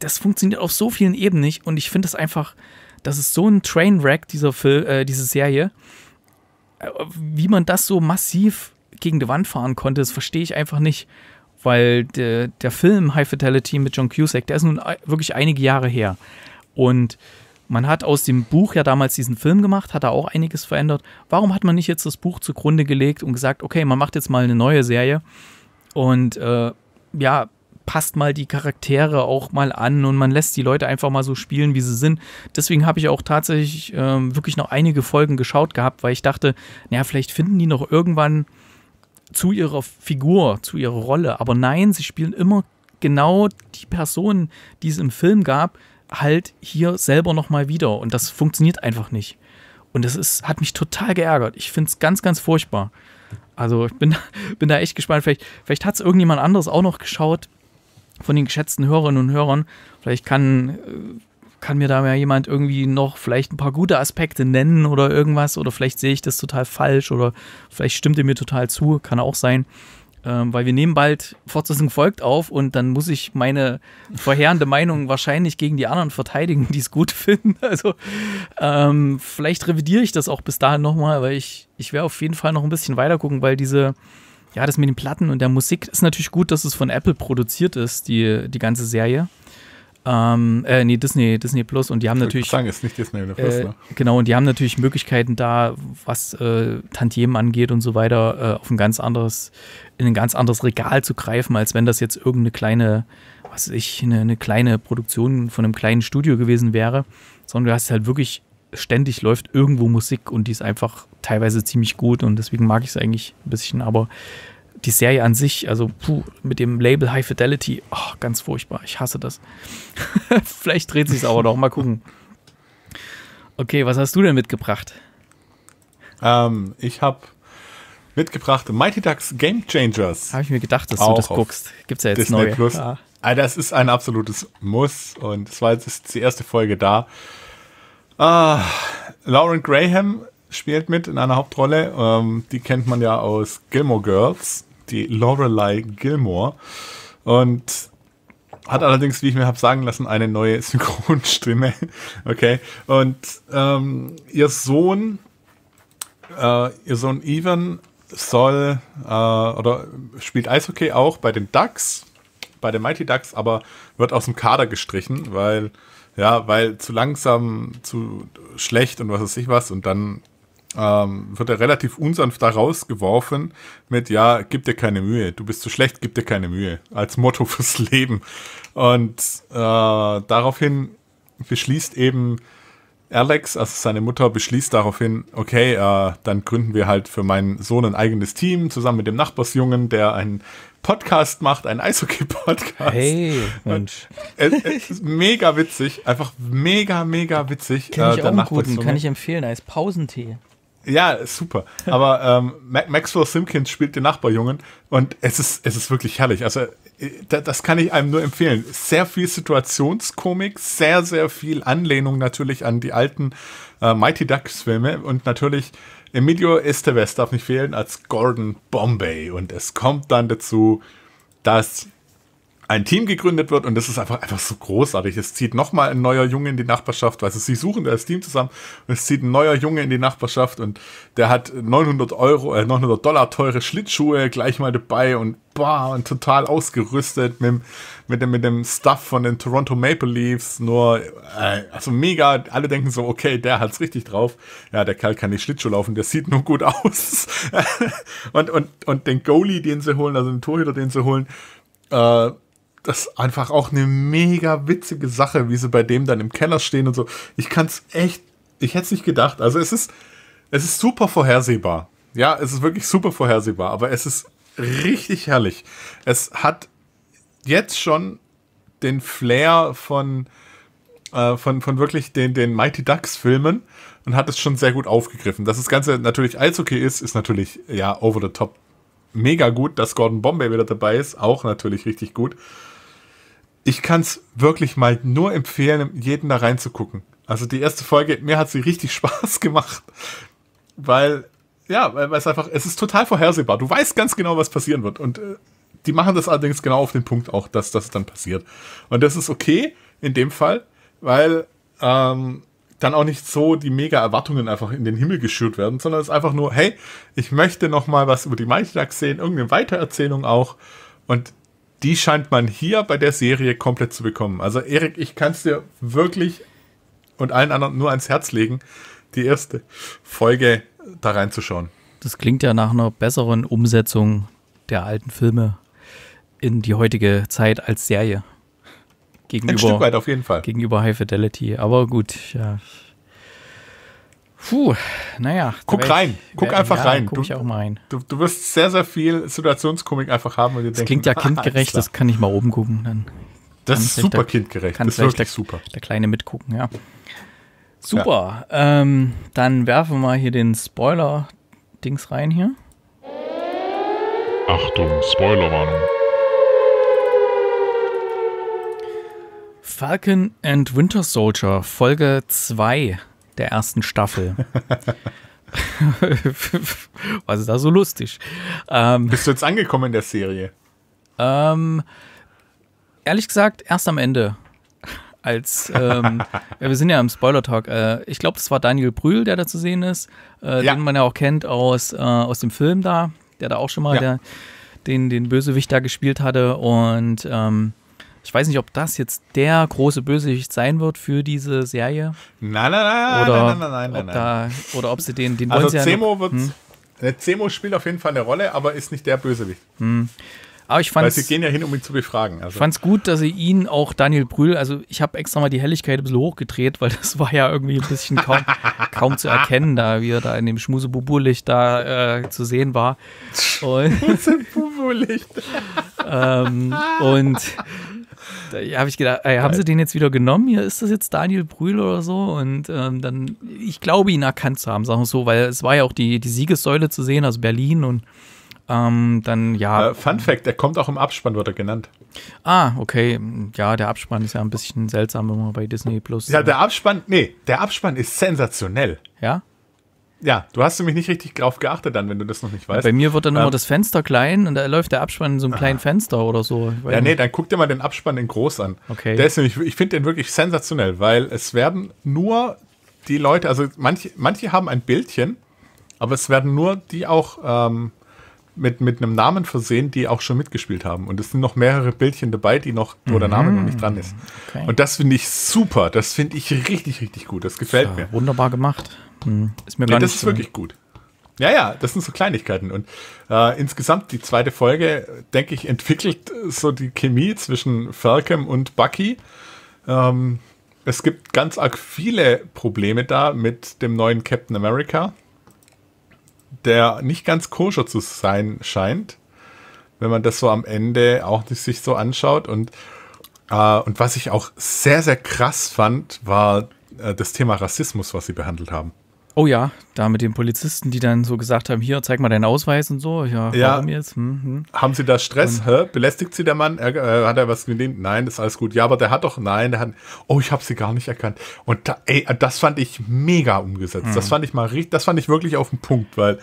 das funktioniert auf so vielen Ebenen nicht. Und ich finde das einfach, das ist so ein Trainwreck, dieser Film, äh, diese Serie. Äh, wie man das so massiv gegen die Wand fahren konnte, das verstehe ich einfach nicht. Weil de, der Film High Fatality mit John Cusack, der ist nun wirklich einige Jahre her. Und man hat aus dem Buch ja damals diesen Film gemacht, hat da auch einiges verändert. Warum hat man nicht jetzt das Buch zugrunde gelegt und gesagt, okay, man macht jetzt mal eine neue Serie und äh, ja, passt mal die Charaktere auch mal an und man lässt die Leute einfach mal so spielen, wie sie sind. Deswegen habe ich auch tatsächlich ähm, wirklich noch einige Folgen geschaut gehabt, weil ich dachte, naja, vielleicht finden die noch irgendwann zu ihrer Figur, zu ihrer Rolle. Aber nein, sie spielen immer genau die Personen, die es im Film gab, halt hier selber nochmal wieder. Und das funktioniert einfach nicht. Und das ist, hat mich total geärgert. Ich finde es ganz, ganz furchtbar. Also ich bin, bin da echt gespannt. Vielleicht, vielleicht hat es irgendjemand anderes auch noch geschaut von den geschätzten Hörerinnen und Hörern. Vielleicht kann, äh, kann mir da ja jemand irgendwie noch vielleicht ein paar gute Aspekte nennen oder irgendwas. Oder vielleicht sehe ich das total falsch oder vielleicht stimmt ihr mir total zu. Kann auch sein. Ähm, weil wir nehmen bald Fortsetzung folgt auf und dann muss ich meine vorherrende Meinung wahrscheinlich gegen die anderen verteidigen, die es gut finden. Also ähm, vielleicht revidiere ich das auch bis dahin nochmal, weil ich, ich werde auf jeden Fall noch ein bisschen weiter gucken, weil diese, ja, das mit den Platten und der Musik ist natürlich gut, dass es von Apple produziert ist, die, die ganze Serie. Ähm, äh, nee, Disney, Disney Plus und die haben ich natürlich. Sagen, ist nicht Disney Plus, äh, ne? Genau, und die haben natürlich Möglichkeiten da, was äh, Tantiemen angeht und so weiter, äh, auf ein ganz anderes in ein ganz anderes Regal zu greifen, als wenn das jetzt irgendeine kleine, was weiß ich, eine, eine kleine Produktion von einem kleinen Studio gewesen wäre, sondern du hast halt wirklich ständig läuft irgendwo Musik und die ist einfach teilweise ziemlich gut und deswegen mag ich es eigentlich ein bisschen, aber die Serie an sich, also puh, mit dem Label High Fidelity, oh, ganz furchtbar, ich hasse das. Vielleicht dreht sich es aber noch, mal gucken. Okay, was hast du denn mitgebracht? Ähm, ich habe mitgebracht. Mighty Ducks Game Changers. Habe ich mir gedacht, dass auch du das guckst. Gibt es ja jetzt Disney neue. Plus. Ja. Ah, das ist ein absolutes Muss und es war jetzt die erste Folge da. Ah, Lauren Graham spielt mit in einer Hauptrolle. Ähm, die kennt man ja aus Gilmore Girls, die Lorelei Gilmore. Und hat allerdings, wie ich mir habe sagen lassen, eine neue Synchronstimme. Okay. Und ähm, ihr Sohn, äh, ihr Sohn Ivan soll äh, oder spielt Eishockey auch bei den Ducks, bei den Mighty Ducks, aber wird aus dem Kader gestrichen, weil ja, weil zu langsam, zu schlecht und was weiß ich was und dann ähm, wird er relativ unsanft da rausgeworfen mit, ja, gib dir keine Mühe, du bist zu schlecht, gib dir keine Mühe, als Motto fürs Leben. Und äh, daraufhin beschließt eben Alex, also seine Mutter, beschließt daraufhin, okay, äh, dann gründen wir halt für meinen Sohn ein eigenes Team, zusammen mit dem Nachbarsjungen, der einen Podcast macht, einen Eishockey-Podcast. Hey, Mensch. Es, es ist mega witzig, einfach mega, mega witzig. Kenn äh, ich äh, auch einen guten, kann ich empfehlen, als Pausentee. Ja, super. Aber ähm, Maxwell Simpkins spielt den Nachbarjungen und es ist, es ist wirklich herrlich. Also äh, das kann ich einem nur empfehlen. Sehr viel Situationskomik, sehr, sehr viel Anlehnung natürlich an die alten äh, Mighty Ducks Filme und natürlich Emilio Estevez darf nicht fehlen als Gordon Bombay und es kommt dann dazu, dass ein Team gegründet wird und das ist einfach, einfach so großartig. Es zieht nochmal ein neuer Junge in die Nachbarschaft, weil sie suchen das Team zusammen und es zieht ein neuer Junge in die Nachbarschaft und der hat 900 Euro, äh, 900 Dollar teure Schlittschuhe gleich mal dabei und boah, und total ausgerüstet mit, mit, dem, mit dem Stuff von den Toronto Maple Leafs. Nur, äh, also mega, alle denken so, okay, der hat's richtig drauf. Ja, der Kerl kann nicht Schlittschuh laufen, der sieht nur gut aus. und, und, und den Goalie, den sie holen, also den Torhüter, den sie holen, äh, das ist einfach auch eine mega witzige Sache, wie sie bei dem dann im Keller stehen und so. Ich kann es echt, ich hätte es nicht gedacht. Also es ist, es ist super vorhersehbar. Ja, es ist wirklich super vorhersehbar, aber es ist richtig herrlich. Es hat jetzt schon den Flair von, äh, von, von wirklich den, den Mighty Ducks Filmen und hat es schon sehr gut aufgegriffen. Dass das Ganze natürlich okay ist, ist natürlich ja over the top mega gut. Dass Gordon Bombay wieder dabei ist, auch natürlich richtig gut ich kann es wirklich mal nur empfehlen, jeden da reinzugucken. Also die erste Folge, mir hat sie richtig Spaß gemacht, weil ja, weil es einfach, es ist total vorhersehbar. Du weißt ganz genau, was passieren wird. Und äh, die machen das allerdings genau auf den Punkt auch, dass das dann passiert. Und das ist okay in dem Fall, weil ähm, dann auch nicht so die mega Erwartungen einfach in den Himmel geschürt werden, sondern es ist einfach nur, hey, ich möchte noch mal was über die Maichlack sehen, irgendeine Weitererzählung auch. Und die scheint man hier bei der Serie komplett zu bekommen. Also Erik, ich kann es dir wirklich und allen anderen nur ans Herz legen, die erste Folge da reinzuschauen. Das klingt ja nach einer besseren Umsetzung der alten Filme in die heutige Zeit als Serie. Gegenüber, Ein Stück weit auf jeden Fall. Gegenüber High Fidelity. Aber gut, ja, Puh, naja. Guck rein, ich, guck einfach ja, rein. Guck du, ich auch mal rein. Du, du wirst sehr, sehr viel Situationskomik einfach haben. Und dir das denken, klingt ja kindgerecht, das kann ich mal oben gucken. Dann das ist super der, kindgerecht, das ist wirklich der, super. Der Kleine mitgucken, ja. Super, ja. Ähm, dann werfen wir mal hier den Spoiler-Dings rein hier. Achtung, Spoilerwarnung. Falcon and Winter Soldier, Folge 2 der ersten Staffel. Was ist da so lustig? Ähm, Bist du jetzt angekommen in der Serie? Ähm, ehrlich gesagt, erst am Ende. Als, ähm, ja, wir sind ja im Spoiler-Talk. Äh, ich glaube, es war Daniel Brühl, der da zu sehen ist, äh, ja. den man ja auch kennt aus, äh, aus dem Film da, der da auch schon mal ja. der, den, den Bösewicht da gespielt hatte. Und ähm, ich weiß nicht, ob das jetzt der große Bösewicht sein wird für diese Serie. Nein, nein, nein, oder nein, nein, nein, nein, ob Da, oder ob sie den, den also wollen also sie Zemo ja wird, hm? Äh, Zemo spielt auf jeden Fall eine Rolle, aber ist nicht der Bösewicht. Hm. Aber ich fand's, Weil sie gehen ja hin, um ihn zu befragen. Also. Ich fand es gut, dass sie ihn auch Daniel Brühl, also ich habe extra mal die Helligkeit ein bisschen hochgedreht, weil das war ja irgendwie ein bisschen kaum, kaum zu erkennen, da wie er da in dem Schmusebubulicht da äh, zu sehen war. Schmusebubulicht. ähm, und da habe ich gedacht, ey, haben sie den jetzt wieder genommen? Hier ist das jetzt Daniel Brühl oder so? Und ähm, dann, ich glaube, ihn erkannt zu haben, sagen wir so, weil es war ja auch die, die Siegessäule zu sehen, also Berlin und ähm, dann, ja. Äh, Fun Fact, er kommt auch im Abspann, wird er genannt. Ah, okay. Ja, der Abspann ist ja ein bisschen seltsam wenn man bei Disney Plus. Ja, der äh, Abspann, nee, der Abspann ist sensationell. Ja? Ja, du hast nämlich nicht richtig drauf geachtet dann, wenn du das noch nicht weißt. bei mir wird dann ähm, immer das Fenster klein und da läuft der Abspann in so einem kleinen Fenster oder so. Ja, nee, dann guck dir mal den Abspann in groß an. Okay. Der ist nämlich, ich finde den wirklich sensationell, weil es werden nur die Leute, also manche, manche haben ein Bildchen, aber es werden nur die auch ähm, mit, mit einem Namen versehen, die auch schon mitgespielt haben. Und es sind noch mehrere Bildchen dabei, die noch, wo der Name mhm. noch nicht dran ist. Okay. Und das finde ich super. Das finde ich richtig, richtig gut. Das gefällt ja, mir. Wunderbar gemacht. Mhm. Ist mir nee, gar das ist so wirklich gut. Ja, ja, das sind so Kleinigkeiten. Und äh, insgesamt die zweite Folge, denke ich, entwickelt so die Chemie zwischen Falcom und Bucky. Ähm, es gibt ganz arg viele Probleme da mit dem neuen Captain America der nicht ganz koscher zu sein scheint, wenn man das so am Ende auch sich so anschaut. Und, äh, und was ich auch sehr, sehr krass fand, war äh, das Thema Rassismus, was sie behandelt haben. Oh ja, da mit den Polizisten, die dann so gesagt haben, hier, zeig mal deinen Ausweis und so. Ja, ja. warum jetzt? Hm, hm. Haben sie da Stress? Belästigt sie der Mann? Er, äh, hat er was gedient? Nein, ist alles gut. Ja, aber der hat doch, nein, der hat, oh, ich habe sie gar nicht erkannt. Und da, ey, das fand ich mega umgesetzt. Mhm. Das fand ich mal richtig, das fand ich wirklich auf den Punkt, weil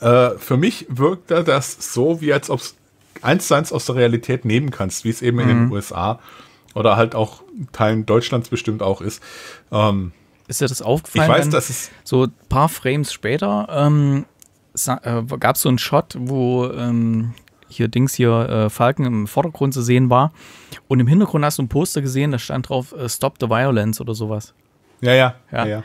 äh, für mich wirkt das so, wie als ob es eins zu eins aus der Realität nehmen kannst, wie es eben mhm. in den mhm. USA oder halt auch Teilen Deutschlands bestimmt auch ist. Ähm, ist dir das aufgefallen? Ich weiß, dass es. So ein paar Frames später ähm, äh, gab es so einen Shot, wo ähm, hier Dings hier äh, Falken im Vordergrund zu sehen war. Und im Hintergrund hast du ein Poster gesehen, da stand drauf äh, Stop the Violence oder sowas. Ja, ja. Ja, ja. ja.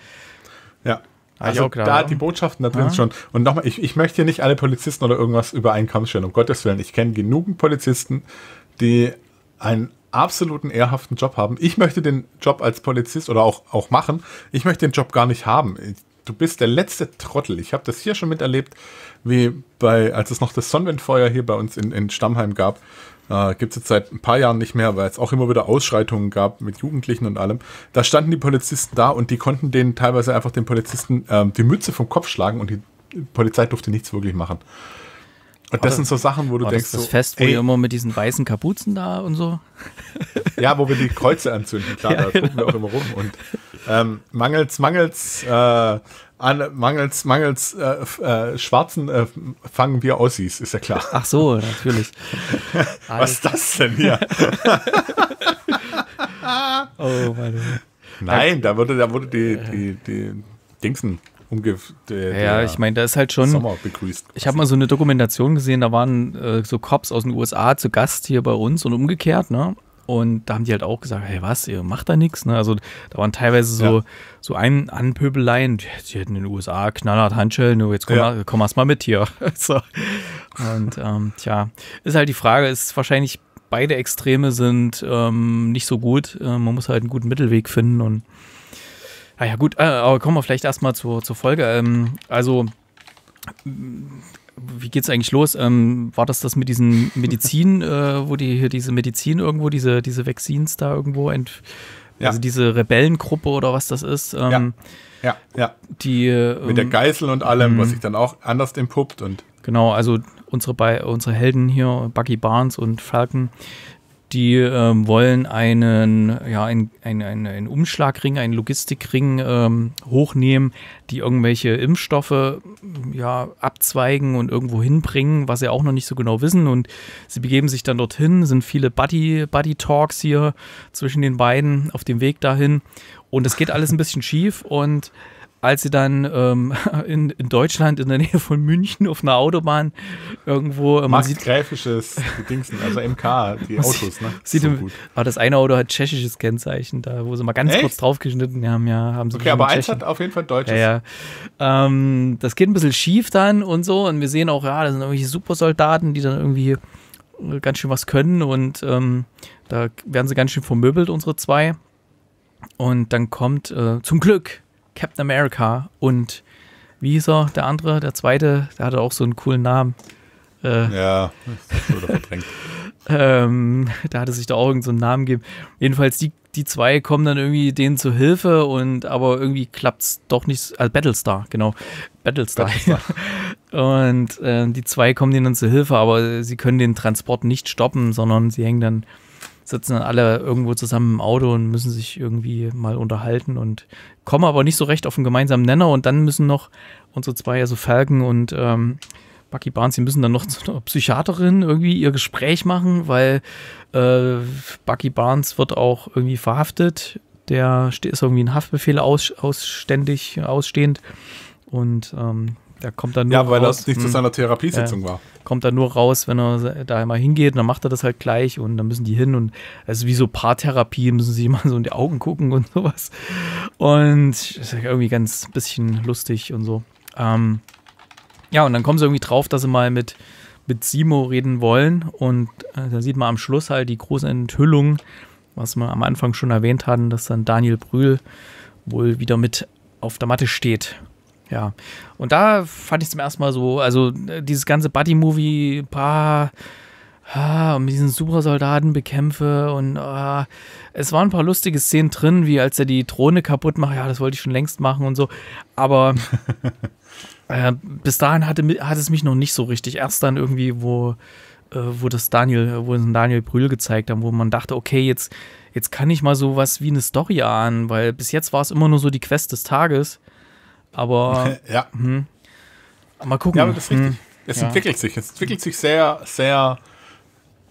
ja. Also da die Botschaften da drin ja. schon. Und nochmal, ich, ich möchte hier nicht alle Polizisten oder irgendwas über einen Kamm stellen. Um Gottes Willen, ich kenne genügend Polizisten, die ein absoluten ehrhaften Job haben. Ich möchte den Job als Polizist oder auch, auch machen. Ich möchte den Job gar nicht haben. du bist der letzte Trottel. Ich habe das hier schon miterlebt, wie bei, als es noch das Sonnenwindfeuer hier bei uns in, in Stammheim gab. Äh, Gibt es jetzt seit ein paar Jahren nicht mehr, weil es auch immer wieder Ausschreitungen gab mit Jugendlichen und allem. Da standen die Polizisten da und die konnten denen teilweise einfach den Polizisten äh, die Mütze vom Kopf schlagen und die Polizei durfte nichts wirklich machen. Und das sind so Sachen, wo du denkst, das, ist das so, Fest, wo ey, ihr immer mit diesen weißen Kapuzen da und so. Ja, wo wir die Kreuze anzünden, klar, ja, da gucken genau. wir auch immer rum. Und ähm, mangels, mangels, äh, an, mangels, mangels äh, äh, Schwarzen äh, fangen wir Aussies, ist ja klar. Ach so, natürlich. Was ist das denn hier? oh, meine. Nein, da wurde, da wurde die, die, die Dingsen umge Ja, ich meine, da ist halt schon. begrüßt. Ich habe mal so eine Dokumentation gesehen, da waren äh, so Cops aus den USA zu Gast hier bei uns und umgekehrt, ne? Und da haben die halt auch gesagt, hey, was, ihr macht da nichts, ne? Also da waren teilweise so, ja. so ein Anpöbeleien, die, die hätten in den USA knallhart Handschellen, nur jetzt komm, ja. mal, komm erst mal mit hier. so. Und ähm, tja, ist halt die Frage, ist wahrscheinlich beide Extreme sind ähm, nicht so gut. Äh, man muss halt einen guten Mittelweg finden und Ah ja, gut, äh, aber kommen wir vielleicht erstmal zur, zur Folge. Ähm, also, wie geht's eigentlich los? Ähm, war das das mit diesen Medizin, äh, wo die hier diese Medizin irgendwo, diese, diese Vaccines da irgendwo ent. Ja. Also diese Rebellengruppe oder was das ist. Ähm, ja. ja, ja. Die, ähm, Mit der ähm, Geißel und allem, was mhm. sich dann auch anders entpuppt und. Genau, also unsere, unsere Helden hier, Buggy Barnes und Falcon, die ähm, wollen einen, ja, einen, einen, einen Umschlagring, einen Logistikring ähm, hochnehmen, die irgendwelche Impfstoffe ja, abzweigen und irgendwo hinbringen, was sie auch noch nicht so genau wissen. Und sie begeben sich dann dorthin, sind viele Buddy-Talks Buddy hier zwischen den beiden auf dem Weg dahin. Und es geht alles ein bisschen schief und als sie dann ähm, in, in, Deutschland in der Nähe von München auf einer Autobahn irgendwo. Äh, man sieht gräfisches Dingsen, also MK, die Autos, ne? Sieht so gut. Aber ah, das eine Auto hat tschechisches Kennzeichen, da wo sie mal ganz Echt? kurz draufgeschnitten haben, ja. Haben sie okay, aber eins hat auf jeden Fall deutsches. Ja, ja. Ähm, das geht ein bisschen schief dann und so und wir sehen auch, ja, da sind irgendwelche Supersoldaten, die dann irgendwie äh, ganz schön was können und ähm, da werden sie ganz schön vermöbelt, unsere zwei. Und dann kommt äh, zum Glück Captain America und wie hieß er, der andere, der zweite, der hatte auch so einen coolen Namen. Äh, ja, das wurde verdrängt. ähm, da hatte sich da auch irgendeinen so Namen gegeben. Jedenfalls, die, die zwei kommen dann irgendwie denen zu Hilfe und aber irgendwie klappt es doch nicht. Also Battlestar, genau. Battlestar. Battlestar. und äh, die zwei kommen denen dann zu Hilfe, aber sie können den Transport nicht stoppen, sondern sie hängen dann sitzen dann alle irgendwo zusammen im Auto und müssen sich irgendwie mal unterhalten und kommen aber nicht so recht auf einen gemeinsamen Nenner und dann müssen noch unsere zwei, also Falken und ähm, Bucky Barnes, die müssen dann noch zu einer Psychiaterin irgendwie ihr Gespräch machen, weil äh, Bucky Barnes wird auch irgendwie verhaftet. Der ist irgendwie ein Haftbefehl aus, ausständig, ausstehend. Und ähm, der kommt dann nur ja, weil raus, das nicht zu mhm. seiner Therapiesitzung ja, war. Kommt dann nur raus, wenn er da mal hingeht, dann macht er das halt gleich und dann müssen die hin und es ist wie so Paartherapie, müssen sie immer so in die Augen gucken und sowas. Und das ist irgendwie ganz bisschen lustig und so. Ähm, ja, und dann kommen sie irgendwie drauf, dass sie mal mit, mit Simo reden wollen und äh, da sieht man am Schluss halt die große Enthüllung, was wir am Anfang schon erwähnt hatten, dass dann Daniel Brühl wohl wieder mit auf der Matte steht ja, und da fand ich zum ersten Mal so, also äh, dieses ganze Buddy-Movie, paar, ah, um diesen Supersoldaten bekämpfe und ah, es waren ein paar lustige Szenen drin, wie als er die Drohne kaputt macht, ja, das wollte ich schon längst machen und so, aber äh, bis dahin hatte, hat es mich noch nicht so richtig, erst dann irgendwie, wo äh, wo das Daniel, äh, wo es Daniel Brühl gezeigt haben, wo man dachte, okay, jetzt, jetzt kann ich mal so was wie eine Story ahnen, weil bis jetzt war es immer nur so die Quest des Tages aber ja. Hm. Mal gucken. Ja, aber das ist richtig. Hm. Es ja. entwickelt sich. Es entwickelt sich sehr, sehr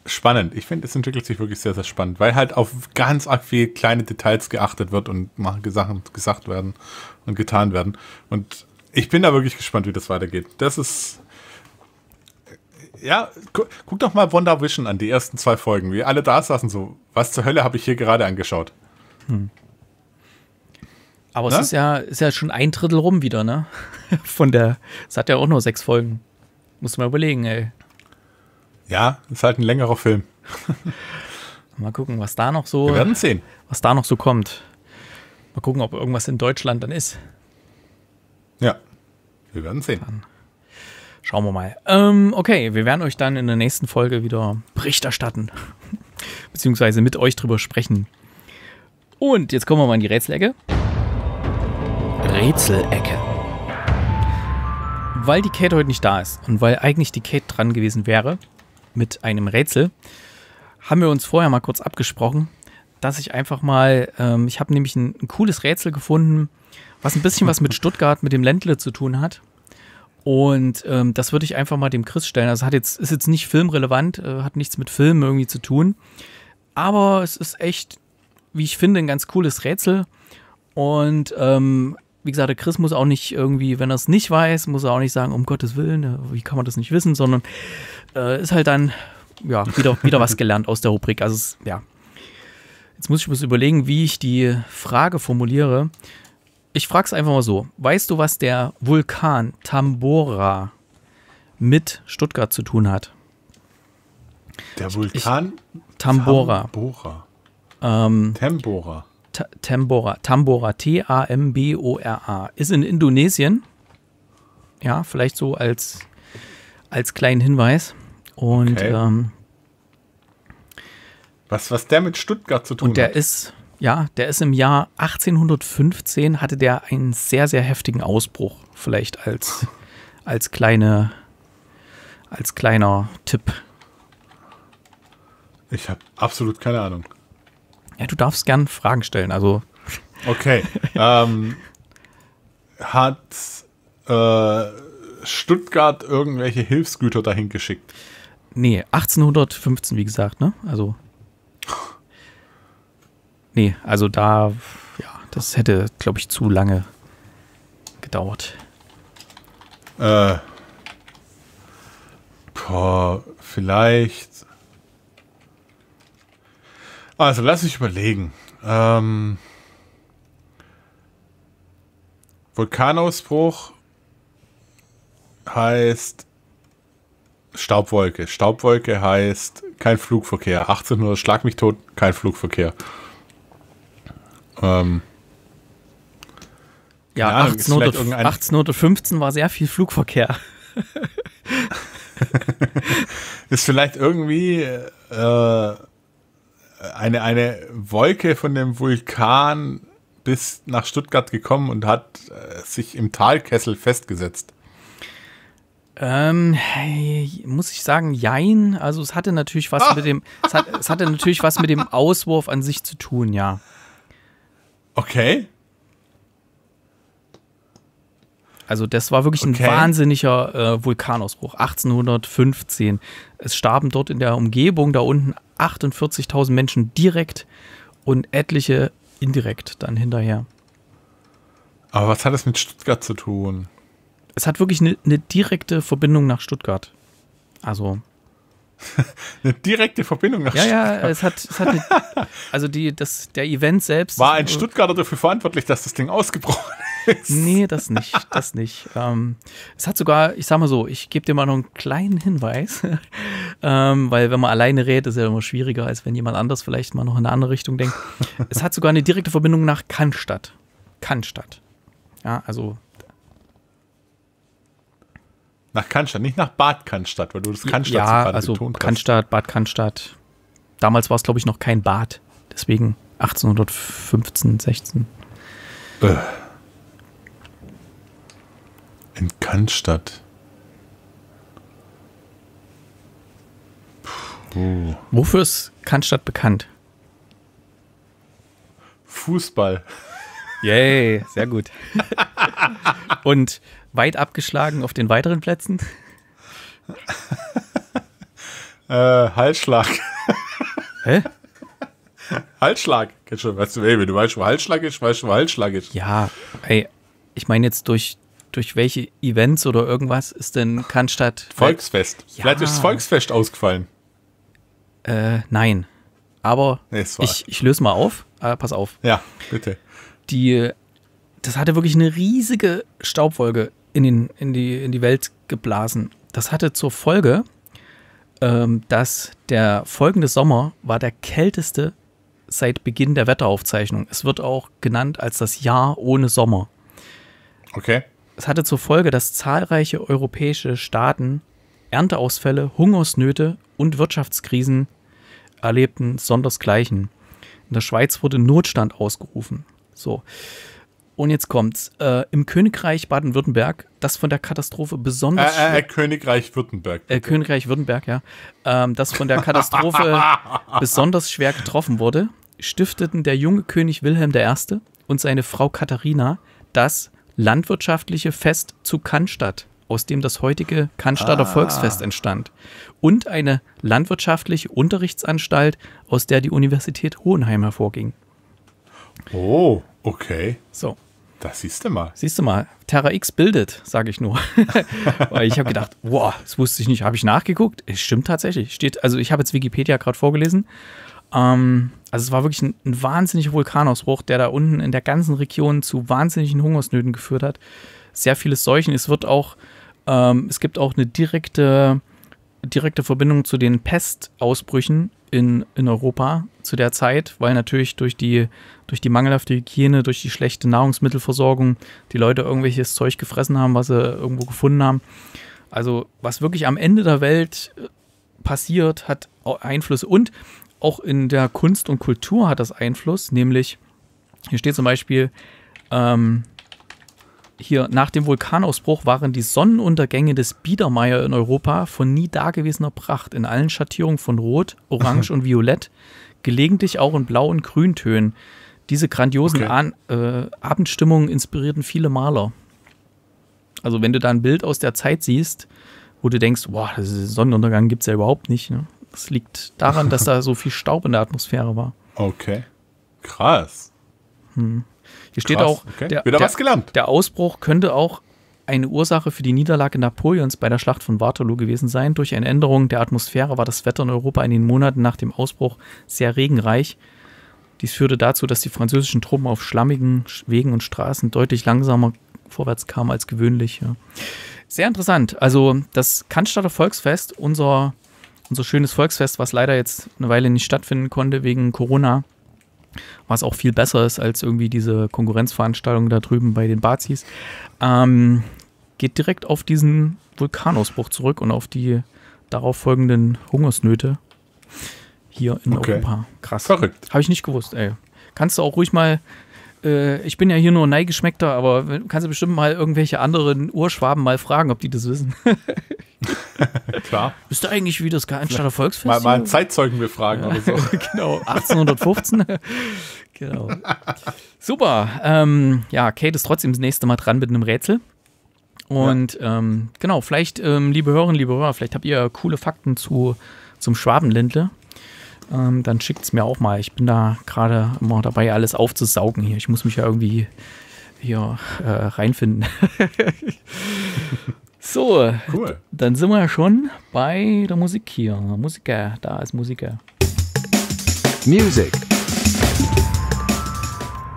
spannend. Ich finde, es entwickelt sich wirklich sehr, sehr spannend, weil halt auf ganz arg viele kleine Details geachtet wird und Sachen gesagt werden und getan werden. Und ich bin da wirklich gespannt, wie das weitergeht. Das ist. Ja, gu guck doch mal Wonder Vision an, die ersten zwei Folgen. Wir alle da saßen so, was zur Hölle habe ich hier gerade angeschaut? Hm. Aber ne? es ist ja, ist ja schon ein Drittel rum wieder, ne? Von der. Es hat ja auch nur sechs Folgen. Muss man überlegen, ey. Ja, ist halt ein längerer Film. mal gucken, was da noch so. Wir werden sehen. Was da noch so kommt. Mal gucken, ob irgendwas in Deutschland dann ist. Ja, wir werden sehen. Dann schauen wir mal. Ähm, okay, wir werden euch dann in der nächsten Folge wieder Bericht erstatten. Beziehungsweise mit euch drüber sprechen. Und jetzt kommen wir mal in die Rätselecke. Rätselecke. Weil die Kate heute nicht da ist und weil eigentlich die Kate dran gewesen wäre mit einem Rätsel, haben wir uns vorher mal kurz abgesprochen, dass ich einfach mal, ähm, ich habe nämlich ein, ein, cooles Rätsel gefunden, was ein bisschen was mit Stuttgart, mit dem Ländle zu tun hat. Und ähm, das würde ich einfach mal dem Chris stellen. Also hat jetzt, ist jetzt nicht filmrelevant, äh, hat nichts mit Filmen irgendwie zu tun. Aber es ist echt, wie ich finde, ein ganz cooles Rätsel. Und ähm, wie gesagt, der Chris muss auch nicht irgendwie, wenn er es nicht weiß, muss er auch nicht sagen, um Gottes Willen, äh, wie kann man das nicht wissen, sondern äh, ist halt dann, ja, wieder, wieder was gelernt aus der Rubrik. Also, ja. Jetzt muss ich mir überlegen, wie ich die Frage formuliere. Ich frage es einfach mal so. Weißt du, was der Vulkan Tambora mit Stuttgart zu tun hat? Der Vulkan ich, Tambora. Tambora. Ähm, Tambora. Tambora, Tambora, T-A-M-B-O-R-A, ist in Indonesien. Ja, vielleicht so als, als kleinen Hinweis. Und okay. ähm, was, was der mit Stuttgart zu tun hat. Und der hat. ist, ja, der ist im Jahr 1815 hatte der einen sehr, sehr heftigen Ausbruch. Vielleicht als, als kleine, als kleiner Tipp. Ich habe absolut keine Ahnung. Ja, du darfst gern Fragen stellen. Also. Okay. ähm, hat äh, Stuttgart irgendwelche Hilfsgüter dahin geschickt? Nee, 1815, wie gesagt, ne? Also. Nee, also da, ja, das hätte, glaube ich, zu lange gedauert. Äh. Boah, vielleicht also, lass mich überlegen. Ähm, Vulkanausbruch heißt Staubwolke. Staubwolke heißt kein Flugverkehr. Uhr Schlag mich tot, kein Flugverkehr. Ähm, ja, Ahnung, 1815 18 war sehr viel Flugverkehr. ist vielleicht irgendwie äh, eine, eine Wolke von dem Vulkan bis nach Stuttgart gekommen und hat äh, sich im Talkessel festgesetzt? Ähm, muss ich sagen, jein. Also es hatte natürlich was ah! mit dem, es, hat, es hatte natürlich was mit dem Auswurf an sich zu tun, ja. Okay. Also das war wirklich okay. ein wahnsinniger äh, Vulkanausbruch, 1815. Es starben dort in der Umgebung da unten 48.000 Menschen direkt und etliche indirekt dann hinterher. Aber was hat es mit Stuttgart zu tun? Es hat wirklich eine ne direkte Verbindung nach Stuttgart. Also. eine direkte Verbindung nach ja, Stuttgart. Ja, es hat, es hat eine, also die, das, der Event selbst. War ein Stuttgarter dafür verantwortlich, dass das Ding ausgebrochen ist? nee, das nicht, das nicht. Ähm, es hat sogar, ich sag mal so, ich gebe dir mal noch einen kleinen Hinweis, ähm, weil wenn man alleine redet, ist ja immer schwieriger, als wenn jemand anders vielleicht mal noch in eine andere Richtung denkt. es hat sogar eine direkte Verbindung nach Cannstatt. Cannstatt. Ja, also nach Cannstatt, nicht nach Bad Cannstatt, weil du das Cannstatt ja, so gerade also betont hast. Cannstatt, Bad Cannstatt. Damals war es, glaube ich, noch kein Bad. Deswegen 1815, 16. Äh. In Cannstatt. Puh. Wofür ist Cannstatt bekannt? Fußball. Yay, sehr gut. Und weit abgeschlagen auf den weiteren Plätzen? äh, Halsschlag. Hä? Halsschlag. Kennst du, weißt du, ey, wenn du weißt, wo Halsschlag ist, weißt du, wo Halsschlag ist. Ja, ey, ich meine jetzt durch, durch welche Events oder irgendwas ist denn Cannstatt. Volksfest. Ja. Vielleicht ist das Volksfest ausgefallen. Äh, nein. Aber nee, ich, ich, löse mal auf. Ah, pass auf. Ja, bitte. Die, das hatte wirklich eine riesige Staubwolke in, den, in, die, in die Welt geblasen. Das hatte zur Folge, ähm, dass der folgende Sommer war der kälteste seit Beginn der Wetteraufzeichnung. Es wird auch genannt als das Jahr ohne Sommer. Okay. Es hatte zur Folge, dass zahlreiche europäische Staaten Ernteausfälle, Hungersnöte und Wirtschaftskrisen erlebten, sondersgleichen. In der Schweiz wurde Notstand ausgerufen. So. Und jetzt kommt's. Äh, Im Königreich Baden-Württemberg, das von der Katastrophe besonders. Äh, äh, äh Königreich Württemberg. Äh, Königreich Württemberg, ja. Ähm, das von der Katastrophe besonders schwer getroffen wurde, stifteten der junge König Wilhelm I. und seine Frau Katharina das, landwirtschaftliche Fest zu Cannstatt, aus dem das heutige Cannstatter ah. Volksfest entstand, und eine landwirtschaftliche Unterrichtsanstalt, aus der die Universität Hohenheim hervorging. Oh, okay. So. Das siehst du mal. Siehst du mal, Terra X bildet, sage ich nur. Weil ich habe gedacht, boah, das wusste ich nicht. Habe ich nachgeguckt? Es stimmt tatsächlich. Steht, also ich habe jetzt Wikipedia gerade vorgelesen. Ähm, also es war wirklich ein, ein, wahnsinniger Vulkanausbruch, der da unten in der ganzen Region zu wahnsinnigen Hungersnöten geführt hat. Sehr viele Seuchen. Es wird auch, ähm, es gibt auch eine direkte, direkte Verbindung zu den Pestausbrüchen in, in Europa zu der Zeit, weil natürlich durch die, durch die mangelhafte Hygiene, durch die schlechte Nahrungsmittelversorgung die Leute irgendwelches Zeug gefressen haben, was sie irgendwo gefunden haben. Also was wirklich am Ende der Welt äh, passiert, hat Einflüsse. Und auch in der Kunst und Kultur hat das Einfluss, nämlich hier steht zum Beispiel, ähm, hier nach dem Vulkanausbruch waren die Sonnenuntergänge des Biedermeier in Europa von nie dagewesener Pracht in allen Schattierungen von Rot, Orange und Violett, gelegentlich auch in Blau- und Grüntönen. Diese grandiosen okay. äh, Abendstimmungen inspirierten viele Maler. Also wenn du da ein Bild aus der Zeit siehst, wo du denkst, boah, Sonnenuntergang gibt es ja überhaupt nicht. Ne? Es liegt daran, dass da so viel Staub in der Atmosphäre war. Okay. Krass. Hm. Hier Krass, steht auch, okay. der, Wieder was gelernt. der Ausbruch könnte auch eine Ursache für die Niederlage Napoleons bei der Schlacht von Waterloo gewesen sein. Durch eine Änderung der Atmosphäre war das Wetter in Europa in den Monaten nach dem Ausbruch sehr regenreich. Dies führte dazu, dass die französischen Truppen auf schlammigen Wegen und Straßen deutlich langsamer vorwärts kamen als gewöhnlich. Ja. Sehr interessant. Also das Cannstatter Volksfest, unser unser schönes Volksfest, was leider jetzt eine Weile nicht stattfinden konnte wegen Corona, was auch viel besser ist als irgendwie diese Konkurrenzveranstaltung da drüben bei den Bazis, ähm, geht direkt auf diesen Vulkanausbruch zurück und auf die darauf folgenden Hungersnöte hier in okay. Europa. Krass. Verrückt. Habe ich nicht gewusst, ey. Kannst du auch ruhig mal äh, ich bin ja hier nur Neigeschmeckter, aber kannst du bestimmt mal irgendwelche anderen Urschwaben mal fragen, ob die das wissen. Klar. Bist du eigentlich wie das Gartenstadter Volksfest? Mal, mal einen Zeitzeugen befragen ja. oder so. genau, 1815. genau. Super. Ähm, ja, Kate ist trotzdem das nächste Mal dran mit einem Rätsel. Und ja. ähm, genau, vielleicht, ähm, liebe Hörerinnen, liebe Hörer, vielleicht habt ihr coole Fakten zu, zum Schwabenlindle. Ähm, dann schickt es mir auch mal. Ich bin da gerade immer dabei, alles aufzusaugen hier. Ich muss mich ja irgendwie hier äh, reinfinden. So, cool. dann sind wir schon bei der Musik hier. Musiker, da ist Musiker. Music.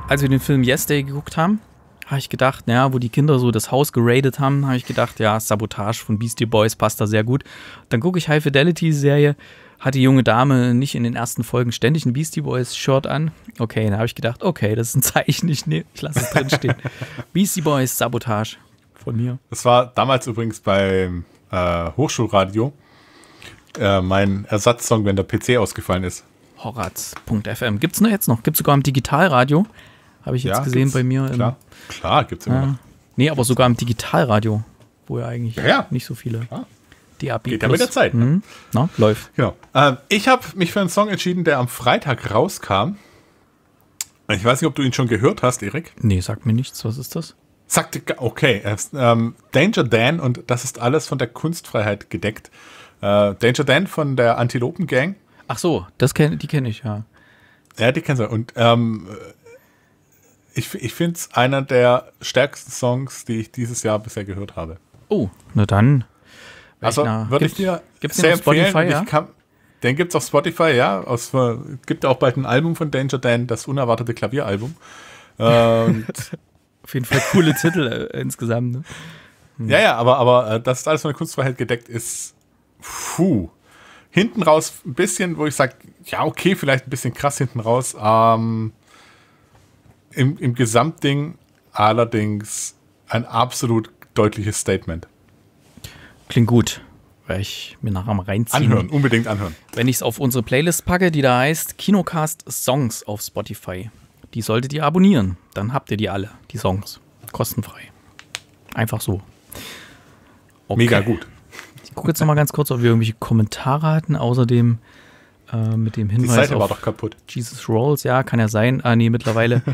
Als wir den Film Yesterday geguckt haben, habe ich gedacht, naja, wo die Kinder so das Haus geradet haben, habe ich gedacht, ja, Sabotage von Beastie Boys passt da sehr gut. Dann gucke ich High Fidelity Serie, hat die junge Dame nicht in den ersten Folgen ständig ein Beastie Boys Shirt an. Okay, dann habe ich gedacht, okay, das ist ein Zeichen, ich, ne, ich lasse es drin stehen. Beastie Boys Sabotage von mir. Das war damals übrigens beim äh, Hochschulradio äh, mein Ersatzsong, wenn der PC ausgefallen ist. Horaz.fm. Gibt es jetzt noch? Gibt es sogar im Digitalradio? Habe ich jetzt ja, gesehen bei mir. Klar, im, klar gibt es immer ja. noch. Nee, aber sogar im Digitalradio, wo ja eigentlich ja, nicht so viele. Klar. Ah. DAB Geht ja mit der Zeit. Ne? Mhm. Na, läuft. Genau. Ähm, ich habe mich für einen Song entschieden, der am Freitag rauskam. Ich weiß nicht, ob du ihn schon gehört hast, Erik. Nee, sag mir nichts. Was ist das? Zack, okay. Äh, ähm, Danger Dan und das ist alles von der Kunstfreiheit gedeckt. Äh, Danger Dan von der Antilopen Gang. Ach so, das kenn, die kenne ich, ja. Ja, die kennst du. Und ähm, äh, ich, ich finde es einer der stärksten Songs, die ich dieses Jahr bisher gehört habe. Oh, na dann. Also würde ich dir gibt's sehr empfehlen. Spotify, ja? kann, den gibt es auf Spotify, ja. Es äh, gibt auch bald ein Album von Danger Dan, das unerwartete Klavieralbum. Und Auf jeden Fall coole Titel äh, insgesamt. Ne? Hm. Ja, ja, aber, aber äh, dass alles von der Kunstfreiheit gedeckt ist, puh. Hinten raus ein bisschen, wo ich sage, ja, okay, vielleicht ein bisschen krass hinten raus. Ähm, im, Im Gesamtding allerdings ein absolut deutliches Statement. Klingt gut. Werde ich mir nachher mal reinziehen. Anhören, unbedingt anhören. Wenn ich es auf unsere Playlist packe, die da heißt Kinocast Songs auf Spotify die solltet ihr abonnieren. Dann habt ihr die alle, die Songs. Kostenfrei. Einfach so. Okay. Mega gut. Ich gucke jetzt nochmal ganz kurz, ob wir irgendwelche Kommentare hatten. Außerdem äh, mit dem Hinweis. Die Seite auf war doch kaputt. Jesus Rolls, ja, kann ja sein. Ah, nee, mittlerweile.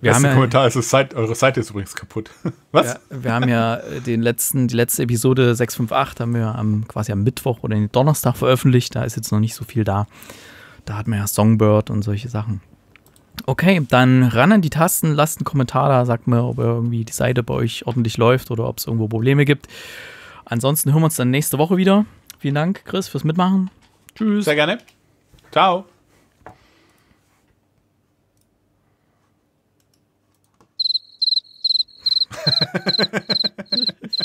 Wir haben ja, Kommentar ist, also Seite, eure Seite ist übrigens kaputt. Was? Ja, wir haben ja äh, den letzten, die letzte Episode 658 haben wir am, quasi am Mittwoch oder den Donnerstag veröffentlicht. Da ist jetzt noch nicht so viel da. Da hatten wir ja Songbird und solche Sachen. Okay, dann ran an die Tasten, lasst einen Kommentar da, sagt mir, ob irgendwie die Seite bei euch ordentlich läuft oder ob es irgendwo Probleme gibt. Ansonsten hören wir uns dann nächste Woche wieder. Vielen Dank, Chris, fürs Mitmachen. Tschüss. Sehr gerne. Ciao.